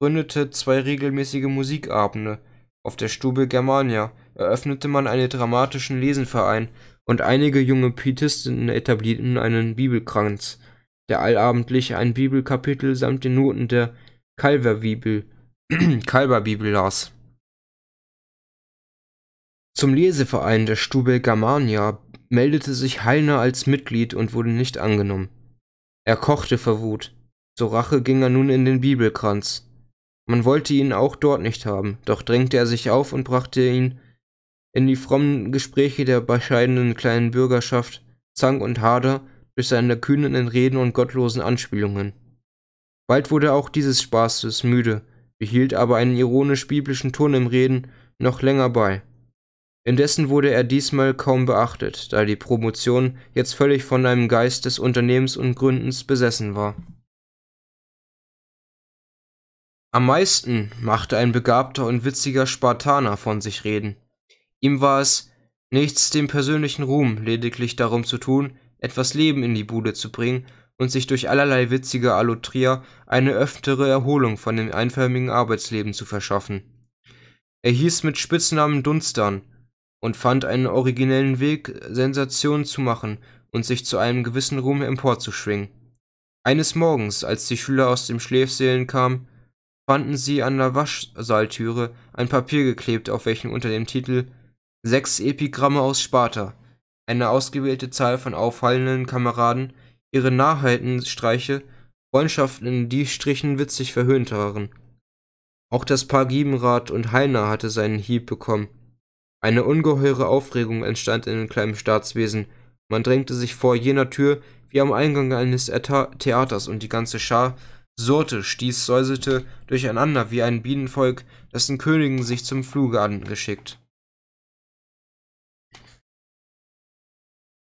gründete zwei regelmäßige Musikabende. Auf der Stube Germania eröffnete man einen dramatischen Lesenverein und einige junge Pietistinnen etablierten einen Bibelkranz, der allabendlich ein Bibelkapitel samt den Noten der Kalverbibel, Kalberbibel (clears throat) las. Zum Leseverein der Stube Germania meldete sich Heiner als Mitglied und wurde nicht angenommen. Er kochte vor Wut. Zur Rache ging er nun in den Bibelkranz. Man wollte ihn auch dort nicht haben, doch drängte er sich auf und brachte ihn in die frommen Gespräche der bescheidenen kleinen Bürgerschaft Zank und Hader durch seine kühnen Reden und gottlosen Anspielungen. Bald wurde auch dieses Spaßes müde, behielt aber einen ironisch-biblischen Ton im Reden noch länger bei. Indessen wurde er diesmal kaum beachtet, da die Promotion jetzt völlig von einem Geist des Unternehmens und Gründens besessen war. Am meisten machte ein begabter und witziger Spartaner von sich reden. Ihm war es nichts dem persönlichen Ruhm lediglich darum zu tun, etwas Leben in die Bude zu bringen und sich durch allerlei witzige Allotrier eine öftere Erholung von dem einförmigen Arbeitsleben zu verschaffen. Er hieß mit Spitznamen Dunstern und fand einen originellen Weg, Sensationen zu machen und sich zu einem gewissen Ruhm emporzuschwingen. Eines Morgens, als die Schüler aus dem Schläfseelen kamen, fanden sie an der Waschsaaltüre ein Papier geklebt, auf welchem unter dem Titel Sechs Epigramme aus Sparta eine ausgewählte Zahl von auffallenden Kameraden, ihre Narrheitenstreiche, Freundschaften in die Strichen witzig verhöhnt waren. Auch das Paar Giebenrath und Heiner hatte seinen Hieb bekommen. Eine ungeheure Aufregung entstand in dem kleinen Staatswesen. Man drängte sich vor jener Tür wie am Eingang eines Theaters und die ganze Schar Surrte, stieß, säuselte durcheinander wie ein Bienenvolk, dessen Königen sich zum Fluge angeschickt.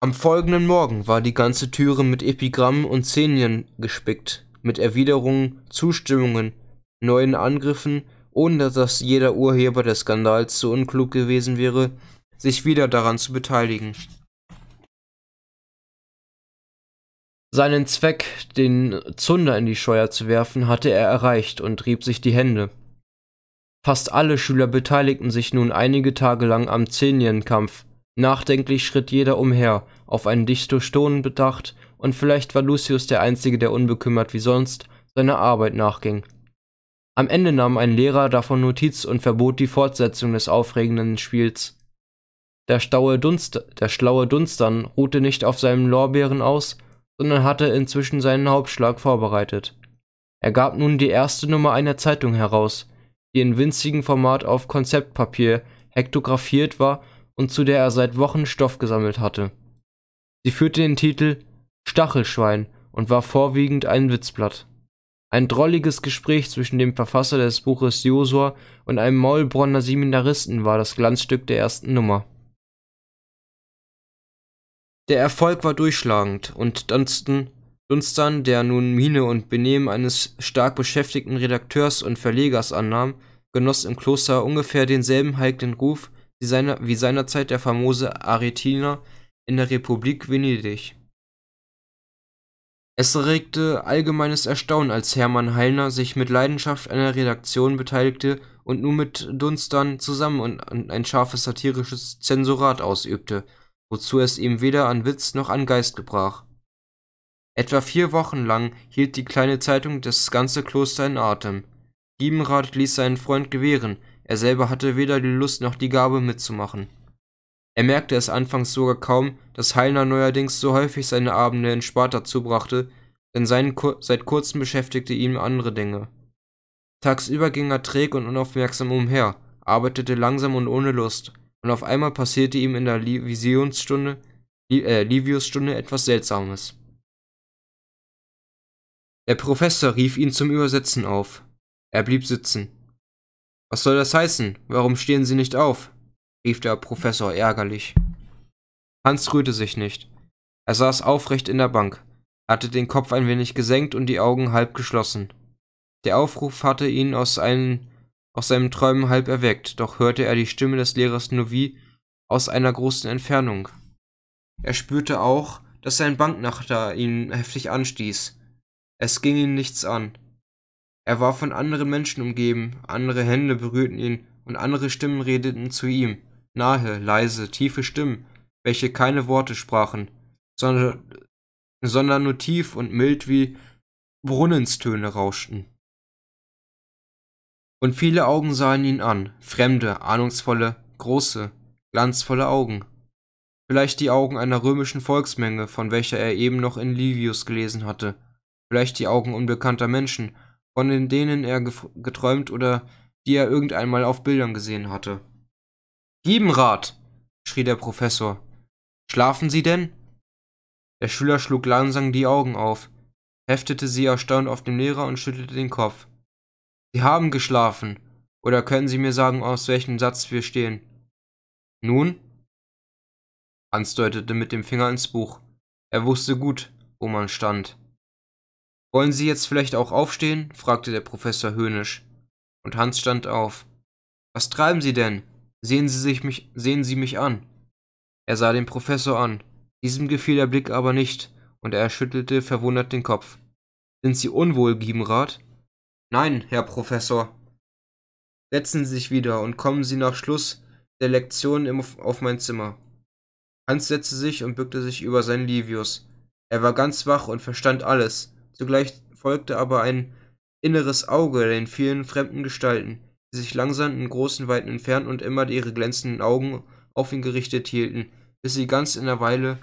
Am folgenden Morgen war die ganze Türe mit Epigrammen und Szenien gespickt, mit Erwiderungen, Zustimmungen, neuen Angriffen, ohne dass jeder Urheber des Skandals so unklug gewesen wäre, sich wieder daran zu beteiligen. Seinen Zweck, den Zunder in die Scheuer zu werfen, hatte er erreicht und rieb sich die Hände. Fast alle Schüler beteiligten sich nun einige Tage lang am Zenienkampf. Nachdenklich schritt jeder umher, auf einen dichten bedacht, und vielleicht war Lucius der Einzige, der unbekümmert wie sonst seiner Arbeit nachging. Am Ende nahm ein Lehrer davon Notiz und verbot die Fortsetzung des aufregenden Spiels. Der, Dunst, der schlaue Dunstern ruhte nicht auf seinen Lorbeeren aus, sondern hatte inzwischen seinen Hauptschlag vorbereitet. Er gab nun die erste Nummer einer Zeitung heraus, die in winzigem Format auf Konzeptpapier hektografiert war und zu der er seit Wochen Stoff gesammelt hatte. Sie führte den Titel Stachelschwein und war vorwiegend ein Witzblatt. Ein drolliges Gespräch zwischen dem Verfasser des Buches Josua und einem Maulbronner Seminaristen war das Glanzstück der ersten Nummer der Erfolg war durchschlagend, und Dunstan, Dunstan, der nun Miene und Benehmen eines stark beschäftigten Redakteurs und Verlegers annahm, genoss im Kloster ungefähr denselben heiklen Ruf wie, seine, wie seinerzeit der famose Aretiner in der Republik Venedig. Es erregte allgemeines Erstaunen, als Hermann Heilner sich mit Leidenschaft an der Redaktion beteiligte und nun mit Dunstan zusammen ein scharfes satirisches Zensurat ausübte wozu es ihm weder an Witz noch an Geist gebrach. Etwa vier Wochen lang hielt die kleine Zeitung das ganze Kloster in Atem. Diebenrad ließ seinen Freund gewähren, er selber hatte weder die Lust noch die Gabe mitzumachen. Er merkte es anfangs sogar kaum, dass Heilner neuerdings so häufig seine Abende in Sparta zubrachte, denn seit kurzem beschäftigte ihn andere Dinge. Tagsüber ging er träg und unaufmerksam umher, arbeitete langsam und ohne Lust und auf einmal passierte ihm in der Livisionsstunde, äh, Liviusstunde etwas Seltsames. Der Professor rief ihn zum Übersetzen auf. Er blieb sitzen. Was soll das heißen? Warum stehen Sie nicht auf? rief der Professor ärgerlich. Hans rührte sich nicht. Er saß aufrecht in der Bank, hatte den Kopf ein wenig gesenkt und die Augen halb geschlossen. Der Aufruf hatte ihn aus einem aus seinen Träumen halb erweckt, doch hörte er die Stimme des Lehrers nur wie aus einer großen Entfernung. Er spürte auch, dass sein Banknachter ihn heftig anstieß. Es ging ihn nichts an. Er war von anderen Menschen umgeben, andere Hände berührten ihn und andere Stimmen redeten zu ihm, nahe, leise, tiefe Stimmen, welche keine Worte sprachen, sondern, sondern nur tief und mild wie Brunnenstöne rauschten. Und viele Augen sahen ihn an, fremde, ahnungsvolle, große, glanzvolle Augen. Vielleicht die Augen einer römischen Volksmenge, von welcher er eben noch in Livius gelesen hatte, vielleicht die Augen unbekannter Menschen, von denen er geträumt oder die er irgendeinmal auf Bildern gesehen hatte. Geben Rat! schrie der Professor. Schlafen Sie denn? Der Schüler schlug langsam die Augen auf, heftete sie erstaunt auf den Lehrer und schüttelte den Kopf. Sie haben geschlafen. Oder können Sie mir sagen, aus welchem Satz wir stehen? Nun? Hans deutete mit dem Finger ins Buch. Er wusste gut, wo man stand. Wollen Sie jetzt vielleicht auch aufstehen? fragte der Professor höhnisch. Und Hans stand auf. Was treiben Sie denn? Sehen Sie sich mich, sehen Sie mich an. Er sah den Professor an. Diesem gefiel der Blick aber nicht, und er schüttelte verwundert den Kopf. Sind Sie unwohl, Giemrat? Nein, Herr Professor. Setzen Sie sich wieder und kommen Sie nach Schluss der Lektion im, auf mein Zimmer. Hans setzte sich und bückte sich über seinen Livius. Er war ganz wach und verstand alles. Zugleich folgte aber ein inneres Auge den vielen fremden Gestalten, die sich langsam in großen Weiten entfernt und immer ihre glänzenden Augen auf ihn gerichtet hielten, bis sie ganz in der Weile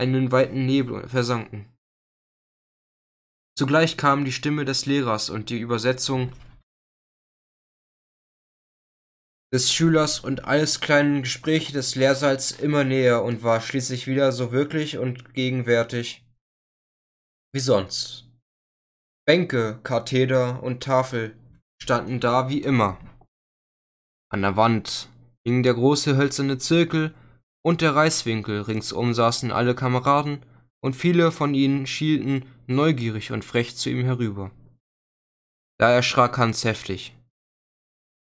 einen weiten Nebel versanken. Zugleich kam die Stimme des Lehrers und die Übersetzung des Schülers und alles kleinen Gespräche des Lehrsaals immer näher und war schließlich wieder so wirklich und gegenwärtig wie sonst. Bänke, Katheder und Tafel standen da wie immer. An der Wand hing der große hölzerne Zirkel und der Reiswinkel, ringsum saßen alle Kameraden, und viele von ihnen schielten neugierig und frech zu ihm herüber. Da erschrak Hans heftig.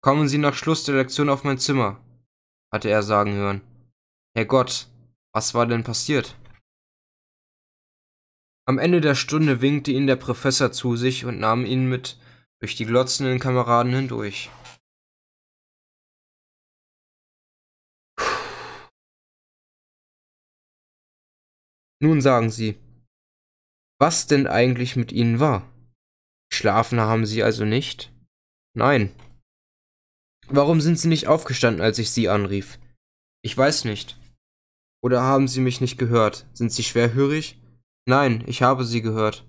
Kommen Sie nach Schluss der Lektion auf mein Zimmer, hatte er sagen hören. Herrgott, was war denn passiert? Am Ende der Stunde winkte ihn der Professor zu sich und nahm ihn mit durch die glotzenden Kameraden hindurch. Puh. Nun sagen Sie, was denn eigentlich mit ihnen war. Schlafen haben sie also nicht? Nein. Warum sind sie nicht aufgestanden, als ich sie anrief? Ich weiß nicht. Oder haben sie mich nicht gehört? Sind sie schwerhörig? Nein, ich habe sie gehört.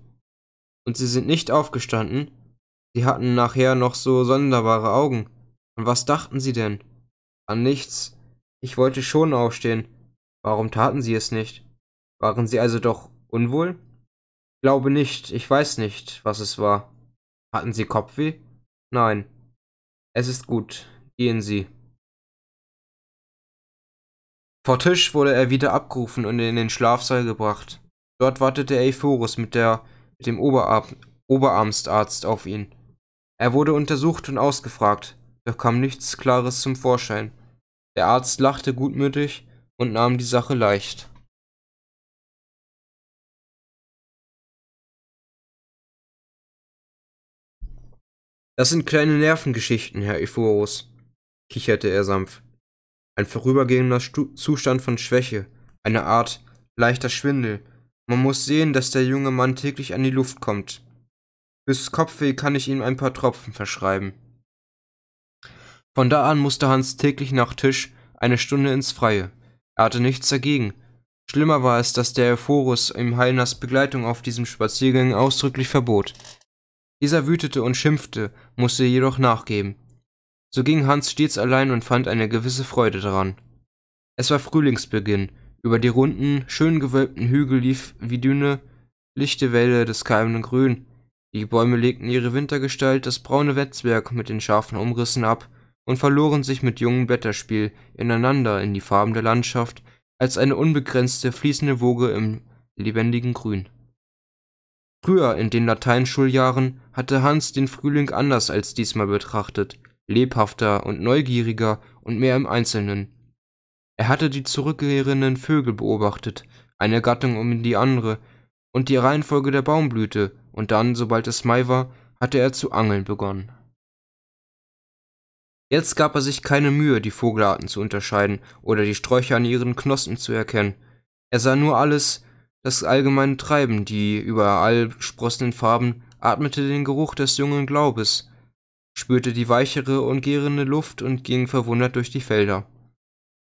Und sie sind nicht aufgestanden? Sie hatten nachher noch so sonderbare Augen. An was dachten sie denn? An nichts. Ich wollte schon aufstehen. Warum taten sie es nicht? Waren sie also doch unwohl? Glaube nicht. Ich weiß nicht, was es war. Hatten Sie Kopfweh? Nein. Es ist gut. Gehen Sie. Vor Tisch wurde er wieder abgerufen und in den Schlafsaal gebracht. Dort wartete Ephorus mit, der, mit dem Oberar Oberamtsarzt auf ihn. Er wurde untersucht und ausgefragt, doch kam nichts Klares zum Vorschein. Der Arzt lachte gutmütig und nahm die Sache leicht. Das sind kleine Nervengeschichten, Herr Ephorus, kicherte er sanft. Ein vorübergehender Stu Zustand von Schwäche, eine Art leichter Schwindel. Man muss sehen, dass der junge Mann täglich an die Luft kommt. Bis Kopfweh kann ich ihm ein paar Tropfen verschreiben. Von da an musste Hans täglich nach Tisch eine Stunde ins Freie. Er hatte nichts dagegen. Schlimmer war es, dass der Euphorus im Heilners Begleitung auf diesem Spaziergang ausdrücklich verbot. Dieser wütete und schimpfte, musste jedoch nachgeben. So ging Hans stets allein und fand eine gewisse Freude daran. Es war Frühlingsbeginn, über die runden, schön gewölbten Hügel lief wie dünne, lichte Welle des keimenden Grün, die Bäume legten ihre Wintergestalt, das braune Wetzwerk mit den scharfen Umrissen ab und verloren sich mit jungem Blätterspiel ineinander in die Farben der Landschaft als eine unbegrenzte, fließende Woge im lebendigen Grün. Früher in den Lateinschuljahren hatte Hans den Frühling anders als diesmal betrachtet, lebhafter und neugieriger und mehr im Einzelnen. Er hatte die zurückkehrenden Vögel beobachtet, eine Gattung um die andere, und die Reihenfolge der Baumblüte, und dann, sobald es Mai war, hatte er zu angeln begonnen. Jetzt gab er sich keine Mühe, die Vogelarten zu unterscheiden oder die Sträucher an ihren Knospen zu erkennen. Er sah nur alles, das allgemeine Treiben, die überall sprossenden Farben, atmete den Geruch des jungen Glaubes, spürte die weichere und gärende Luft und ging verwundert durch die Felder.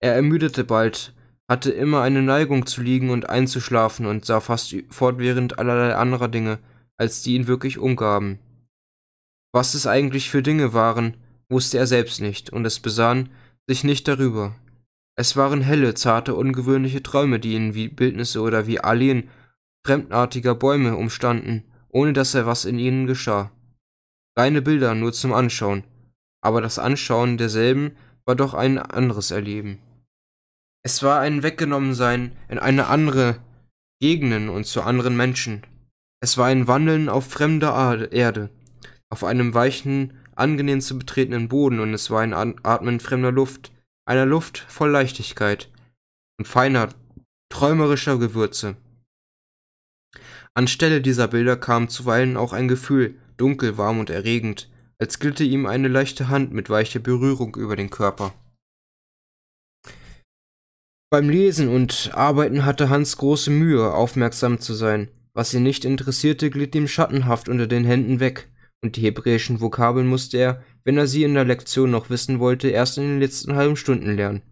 Er ermüdete bald, hatte immer eine Neigung zu liegen und einzuschlafen und sah fast fortwährend allerlei anderer Dinge, als die ihn wirklich umgaben. Was es eigentlich für Dinge waren, wusste er selbst nicht, und es besann sich nicht darüber. Es waren helle, zarte, ungewöhnliche Träume, die ihn wie Bildnisse oder wie Alleen fremdartiger Bäume umstanden, ohne dass er was in ihnen geschah. Reine Bilder nur zum Anschauen, aber das Anschauen derselben war doch ein anderes Erleben. Es war ein Weggenommensein in eine andere Gegenden und zu anderen Menschen. Es war ein Wandeln auf fremder Erde, auf einem weichen, angenehm zu betretenen Boden und es war ein Atmen fremder Luft, einer Luft voll Leichtigkeit und feiner, träumerischer Gewürze. Anstelle dieser Bilder kam zuweilen auch ein Gefühl, dunkel, warm und erregend, als glitte ihm eine leichte Hand mit weicher Berührung über den Körper. Beim Lesen und Arbeiten hatte Hans große Mühe, aufmerksam zu sein. Was ihn nicht interessierte, glitt ihm schattenhaft unter den Händen weg, und die hebräischen Vokabeln musste er wenn er sie in der Lektion noch wissen wollte, erst in den letzten halben Stunden lernen.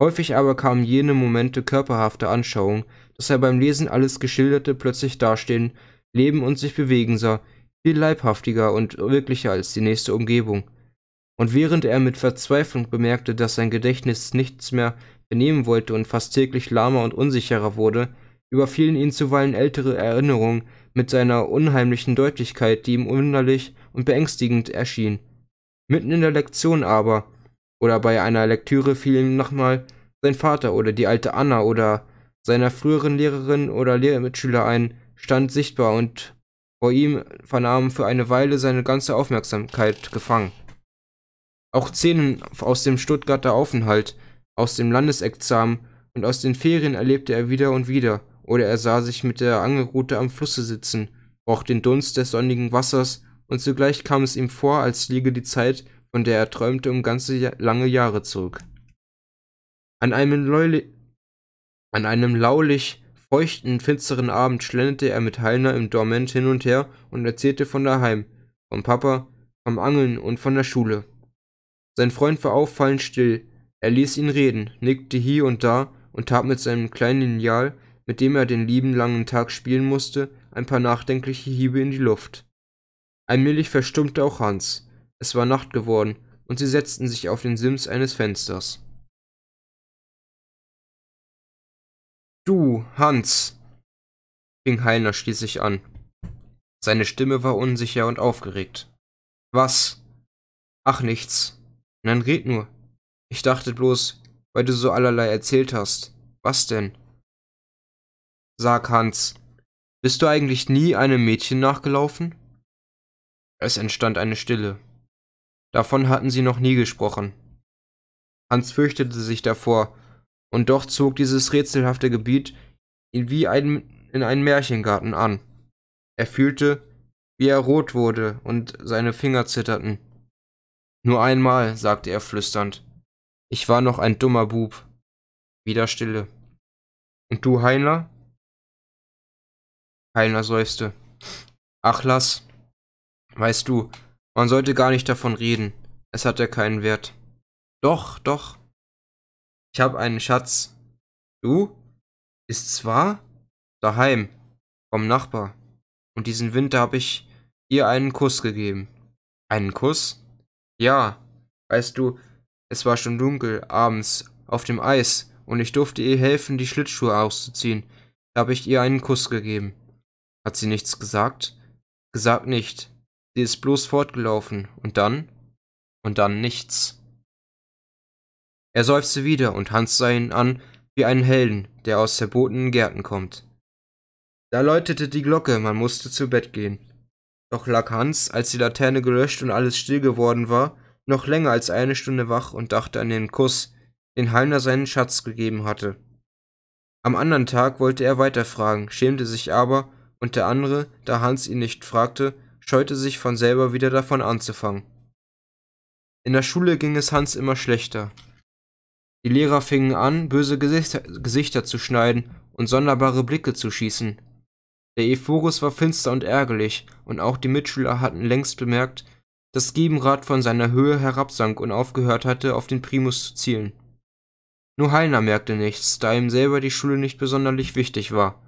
Häufig aber kamen jene Momente körperhafter Anschauung, dass er beim Lesen alles Geschilderte plötzlich dastehen, leben und sich bewegen sah, viel leibhaftiger und wirklicher als die nächste Umgebung. Und während er mit Verzweiflung bemerkte, dass sein Gedächtnis nichts mehr benehmen wollte und fast täglich lahmer und unsicherer wurde, überfielen ihn zuweilen ältere Erinnerungen mit seiner unheimlichen Deutlichkeit, die ihm wunderlich und beängstigend erschien. Mitten in der Lektion aber oder bei einer Lektüre fiel ihm nochmal sein Vater oder die alte Anna oder seiner früheren Lehrerin oder Lehrmitschüler ein, stand sichtbar und vor ihm vernahm für eine Weile seine ganze Aufmerksamkeit gefangen. Auch Szenen aus dem Stuttgarter Aufenthalt, aus dem Landesexamen und aus den Ferien erlebte er wieder und wieder, oder er sah sich mit der Angelrute am Flusse sitzen, roch den Dunst des sonnigen Wassers und zugleich kam es ihm vor, als liege die Zeit, von der er träumte, um ganze lange Jahre zurück. An einem, Leuli an einem laulich feuchten, finsteren Abend schlenderte er mit Heiner im Dorment hin und her und erzählte von daheim, vom Papa, vom Angeln und von der Schule. Sein Freund war auffallend still, er ließ ihn reden, nickte hier und da und tat mit seinem kleinen Lineal, mit dem er den lieben langen Tag spielen musste, ein paar nachdenkliche Hiebe in die Luft allmählich verstummte auch hans es war nacht geworden und sie setzten sich auf den sims eines fensters du hans fing heiner schließlich an seine stimme war unsicher und aufgeregt was ach nichts nein red nur ich dachte bloß weil du so allerlei erzählt hast was denn sag hans bist du eigentlich nie einem mädchen nachgelaufen es entstand eine Stille. Davon hatten sie noch nie gesprochen. Hans fürchtete sich davor, und doch zog dieses rätselhafte Gebiet ihn wie ein, in einen Märchengarten an. Er fühlte, wie er rot wurde und seine Finger zitterten. Nur einmal, sagte er flüsternd. Ich war noch ein dummer Bub. Wieder Stille. Und du, Heiner? Heiner seufzte. Ach, lass. Weißt du, man sollte gar nicht davon reden. Es hat ja keinen Wert. Doch, doch. Ich habe einen Schatz. Du? Ist zwar Daheim. Vom Nachbar. Und diesen Winter habe ich ihr einen Kuss gegeben. Einen Kuss? Ja. Weißt du, es war schon dunkel, abends, auf dem Eis, und ich durfte ihr helfen, die Schlittschuhe auszuziehen. Da habe ich ihr einen Kuss gegeben. Hat sie nichts gesagt? Gesagt nicht. Sie ist bloß fortgelaufen, und dann? Und dann nichts. Er seufzte wieder, und Hans sah ihn an wie einen Helden, der aus verbotenen Gärten kommt. Da läutete die Glocke, man musste zu Bett gehen. Doch lag Hans, als die Laterne gelöscht und alles still geworden war, noch länger als eine Stunde wach und dachte an den Kuss, den Heimler seinen Schatz gegeben hatte. Am anderen Tag wollte er weiterfragen, schämte sich aber, und der andere, da Hans ihn nicht fragte, scheute sich von selber wieder davon anzufangen. In der Schule ging es Hans immer schlechter. Die Lehrer fingen an, böse Gesichter, Gesichter zu schneiden und sonderbare Blicke zu schießen. Der Ephorus war finster und ärgerlich, und auch die Mitschüler hatten längst bemerkt, dass Giebenrad von seiner Höhe herabsank und aufgehört hatte, auf den Primus zu zielen. Nur Heiner merkte nichts, da ihm selber die Schule nicht besonders wichtig war.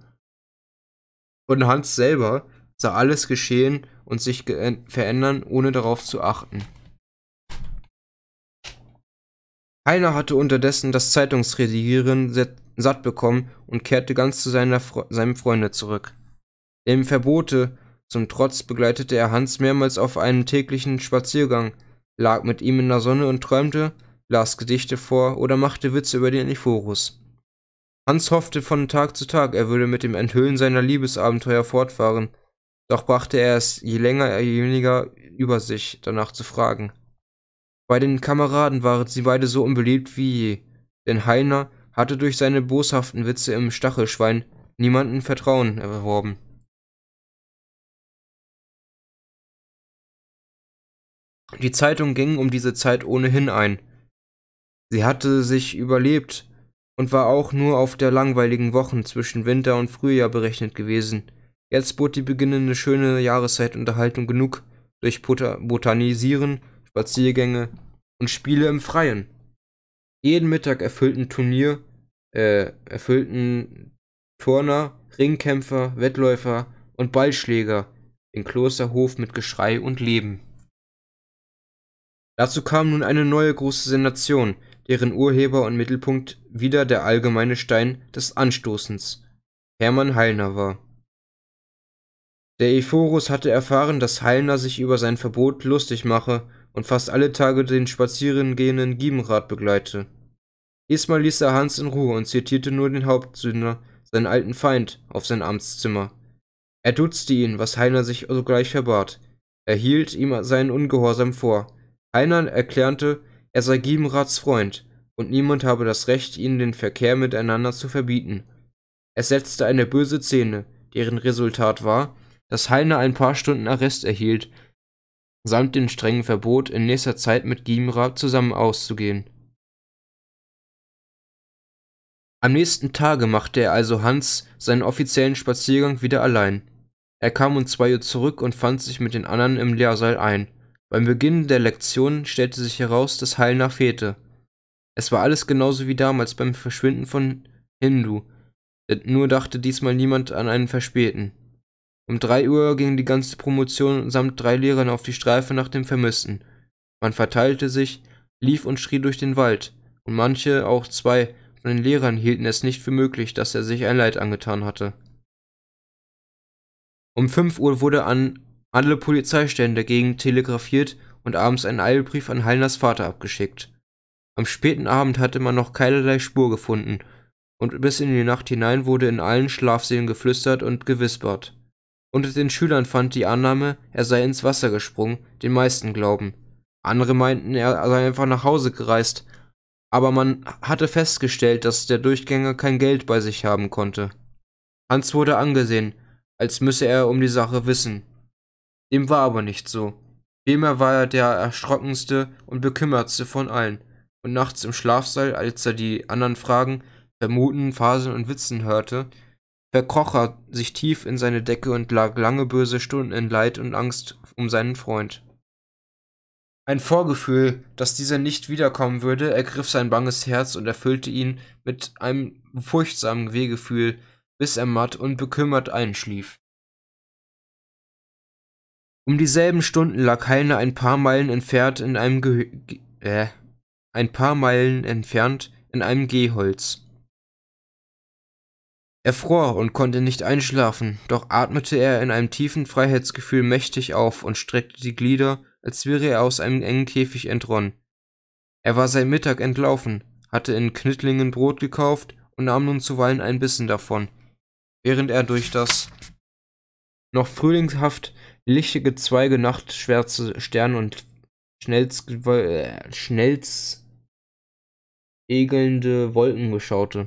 Und Hans selber sah alles geschehen und sich äh, verändern, ohne darauf zu achten. Heiner hatte unterdessen das Zeitungsredigieren satt bekommen und kehrte ganz zu seiner, seinem Freunde zurück. Dem Verbote zum Trotz begleitete er Hans mehrmals auf einen täglichen Spaziergang, lag mit ihm in der Sonne und träumte, las Gedichte vor oder machte Witze über den Ephorus. Hans hoffte von Tag zu Tag, er würde mit dem Enthüllen seiner Liebesabenteuer fortfahren, doch brachte er es je länger, je weniger über sich, danach zu fragen. Bei den Kameraden waren sie beide so unbeliebt wie je, denn Heiner hatte durch seine boshaften Witze im Stachelschwein niemanden Vertrauen erworben. Die Zeitung ging um diese Zeit ohnehin ein. Sie hatte sich überlebt und war auch nur auf der langweiligen Wochen zwischen Winter und Frühjahr berechnet gewesen, Jetzt bot die beginnende schöne Jahreszeit Unterhaltung genug durch Bota Botanisieren, Spaziergänge und Spiele im Freien. Jeden Mittag erfüllten Turnier, äh, erfüllten Turner, Ringkämpfer, Wettläufer und Ballschläger den Klosterhof mit Geschrei und Leben. Dazu kam nun eine neue große Sensation, deren Urheber und Mittelpunkt wieder der allgemeine Stein des Anstoßens, Hermann Heilner war. Der Ephorus hatte erfahren, dass Hallner sich über sein Verbot lustig mache und fast alle Tage den spazierengehenden Gibenrad begleite. Diesmal ließ er Hans in Ruhe und zitierte nur den Hauptsünder, seinen alten Feind, auf sein Amtszimmer. Er dutzte ihn, was Heiner sich sogleich verbat. Er hielt ihm seinen Ungehorsam vor. Heiner erklärte, er sei Giebenrads Freund und niemand habe das Recht, ihnen den Verkehr miteinander zu verbieten. Es setzte eine böse Szene, deren Resultat war, dass Heine ein paar Stunden Arrest erhielt, samt dem strengen Verbot, in nächster Zeit mit Gimra zusammen auszugehen. Am nächsten Tage machte er also Hans seinen offiziellen Spaziergang wieder allein. Er kam um zwei Uhr zurück und fand sich mit den anderen im Lehrsaal ein. Beim Beginn der Lektion stellte sich heraus, dass Heilner fehlte. Es war alles genauso wie damals beim Verschwinden von Hindu, nur dachte diesmal niemand an einen Verspäten. Um 3 Uhr ging die ganze Promotion samt drei Lehrern auf die Streife nach dem Vermissten. Man verteilte sich, lief und schrie durch den Wald, und manche, auch zwei, von den Lehrern hielten es nicht für möglich, dass er sich ein Leid angetan hatte. Um 5 Uhr wurde an alle Polizeistellen dagegen telegrafiert und abends ein Eilbrief an Heilners Vater abgeschickt. Am späten Abend hatte man noch keinerlei Spur gefunden, und bis in die Nacht hinein wurde in allen Schlafsälen geflüstert und gewispert. Unter den Schülern fand die Annahme, er sei ins Wasser gesprungen, den meisten Glauben. Andere meinten, er sei einfach nach Hause gereist, aber man hatte festgestellt, dass der Durchgänger kein Geld bei sich haben konnte. Hans wurde angesehen, als müsse er um die Sache wissen. Dem war aber nicht so. Vielmehr war er der erschrockenste und bekümmertste von allen, und nachts im Schlafsaal, als er die anderen Fragen, Vermuten, Faseln und Witzen hörte, verkroch er sich tief in seine Decke und lag lange böse Stunden in Leid und Angst um seinen Freund. Ein Vorgefühl, dass dieser nicht wiederkommen würde, ergriff sein banges Herz und erfüllte ihn mit einem furchtsamen Wehgefühl, bis er matt und bekümmert einschlief. Um dieselben Stunden lag Heine ein paar Meilen entfernt in einem Gehö äh, ein paar Meilen entfernt in einem Gehholz. Er fror und konnte nicht einschlafen, doch atmete er in einem tiefen Freiheitsgefühl mächtig auf und streckte die Glieder, als wäre er aus einem engen Käfig entronnen. Er war seit Mittag entlaufen, hatte in Knittlingen Brot gekauft und nahm nun zuweilen ein Bissen davon, während er durch das noch frühlingshaft lichtige Zweige nachtschwärze Sterne und schnellst, äh, schnellst egelnde Wolken geschaute.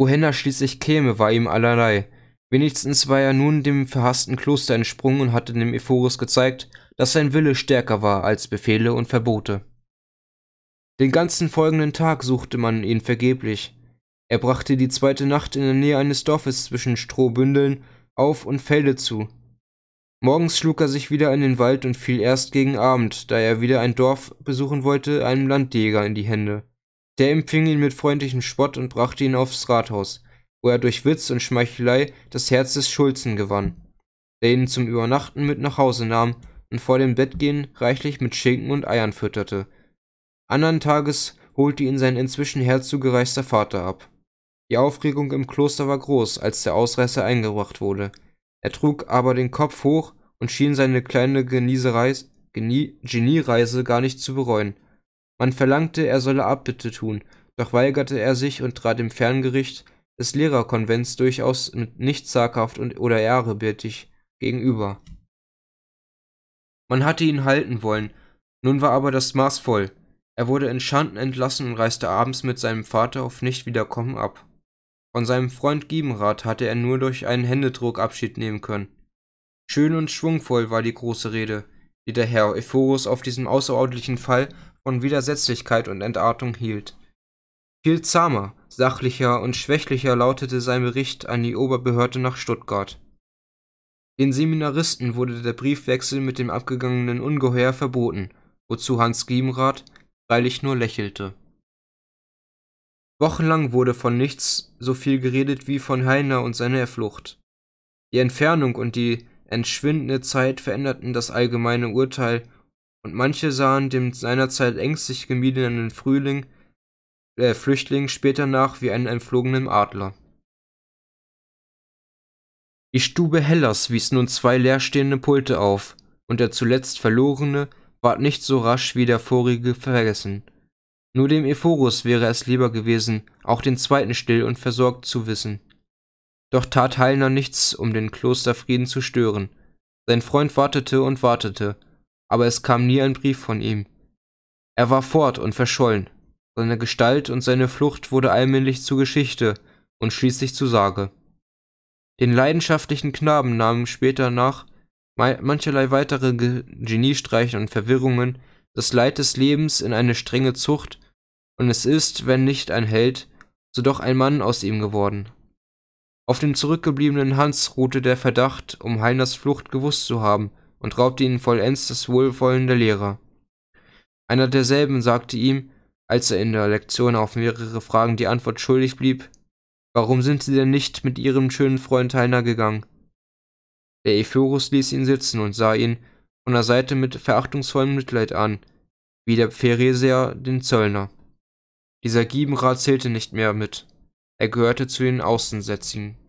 Wohin er schließlich käme, war ihm allerlei. Wenigstens war er nun dem verhassten Kloster entsprungen und hatte dem Ephorus gezeigt, dass sein Wille stärker war als Befehle und Verbote. Den ganzen folgenden Tag suchte man ihn vergeblich. Er brachte die zweite Nacht in der Nähe eines Dorfes zwischen Strohbündeln auf und Felde zu. Morgens schlug er sich wieder in den Wald und fiel erst gegen Abend, da er wieder ein Dorf besuchen wollte, einem Landjäger in die Hände. Der empfing ihn mit freundlichem Spott und brachte ihn aufs Rathaus, wo er durch Witz und Schmeichelei das Herz des Schulzen gewann, der ihn zum Übernachten mit nach Hause nahm und vor dem Bettgehen reichlich mit Schinken und Eiern fütterte. Andern Tages holte ihn sein inzwischen herzugereister Vater ab. Die Aufregung im Kloster war groß, als der Ausreißer eingebracht wurde. Er trug aber den Kopf hoch und schien seine kleine Genießerei Genie Geniereise gar nicht zu bereuen. Man verlangte, er solle Abbitte tun, doch weigerte er sich und trat dem Ferngericht des Lehrerkonvents durchaus nicht zaghaft oder ehrerbietig gegenüber. Man hatte ihn halten wollen, nun war aber das Maß voll. Er wurde in Schanden entlassen und reiste abends mit seinem Vater auf Nichtwiederkommen ab. Von seinem Freund Giebenrath hatte er nur durch einen Händedruck Abschied nehmen können. Schön und schwungvoll war die große Rede, die der Herr Ephorus auf diesem außerordentlichen Fall von Widersetzlichkeit und Entartung hielt. Viel zahmer, sachlicher und schwächlicher lautete sein Bericht an die Oberbehörde nach Stuttgart. Den Seminaristen wurde der Briefwechsel mit dem abgegangenen Ungeheuer verboten, wozu Hans Giemrath freilich nur lächelte. Wochenlang wurde von nichts so viel geredet wie von Heiner und seiner Flucht. Die Entfernung und die entschwindende Zeit veränderten das allgemeine Urteil und manche sahen dem seinerzeit ängstlich gemiedenen Frühling, äh, Flüchtling später nach wie einen entflogenen Adler. Die Stube Hellers wies nun zwei leerstehende Pulte auf, und der zuletzt verlorene ward nicht so rasch wie der vorige vergessen. Nur dem Ephorus wäre es lieber gewesen, auch den zweiten still und versorgt zu wissen. Doch tat Heilner nichts, um den Klosterfrieden zu stören. Sein Freund wartete und wartete, aber es kam nie ein Brief von ihm. Er war fort und verschollen. Seine Gestalt und seine Flucht wurde allmählich zu Geschichte und schließlich zu Sage. Den leidenschaftlichen Knaben nahmen später nach mancherlei weitere Geniestreichen und Verwirrungen das Leid des Lebens in eine strenge Zucht, und es ist, wenn nicht ein Held, so doch ein Mann aus ihm geworden. Auf dem zurückgebliebenen Hans ruhte der Verdacht, um Heiners Flucht gewusst zu haben und raubte ihnen vollends das Wohlwollen der Lehrer. Einer derselben sagte ihm, als er in der Lektion auf mehrere Fragen die Antwort schuldig blieb, Warum sind Sie denn nicht mit Ihrem schönen Freund Heiner gegangen? Der Ephorus ließ ihn sitzen und sah ihn von der Seite mit verachtungsvollem Mitleid an, wie der Phereser den Zöllner. Dieser Giebenrat zählte nicht mehr mit, er gehörte zu den Außensätzigen.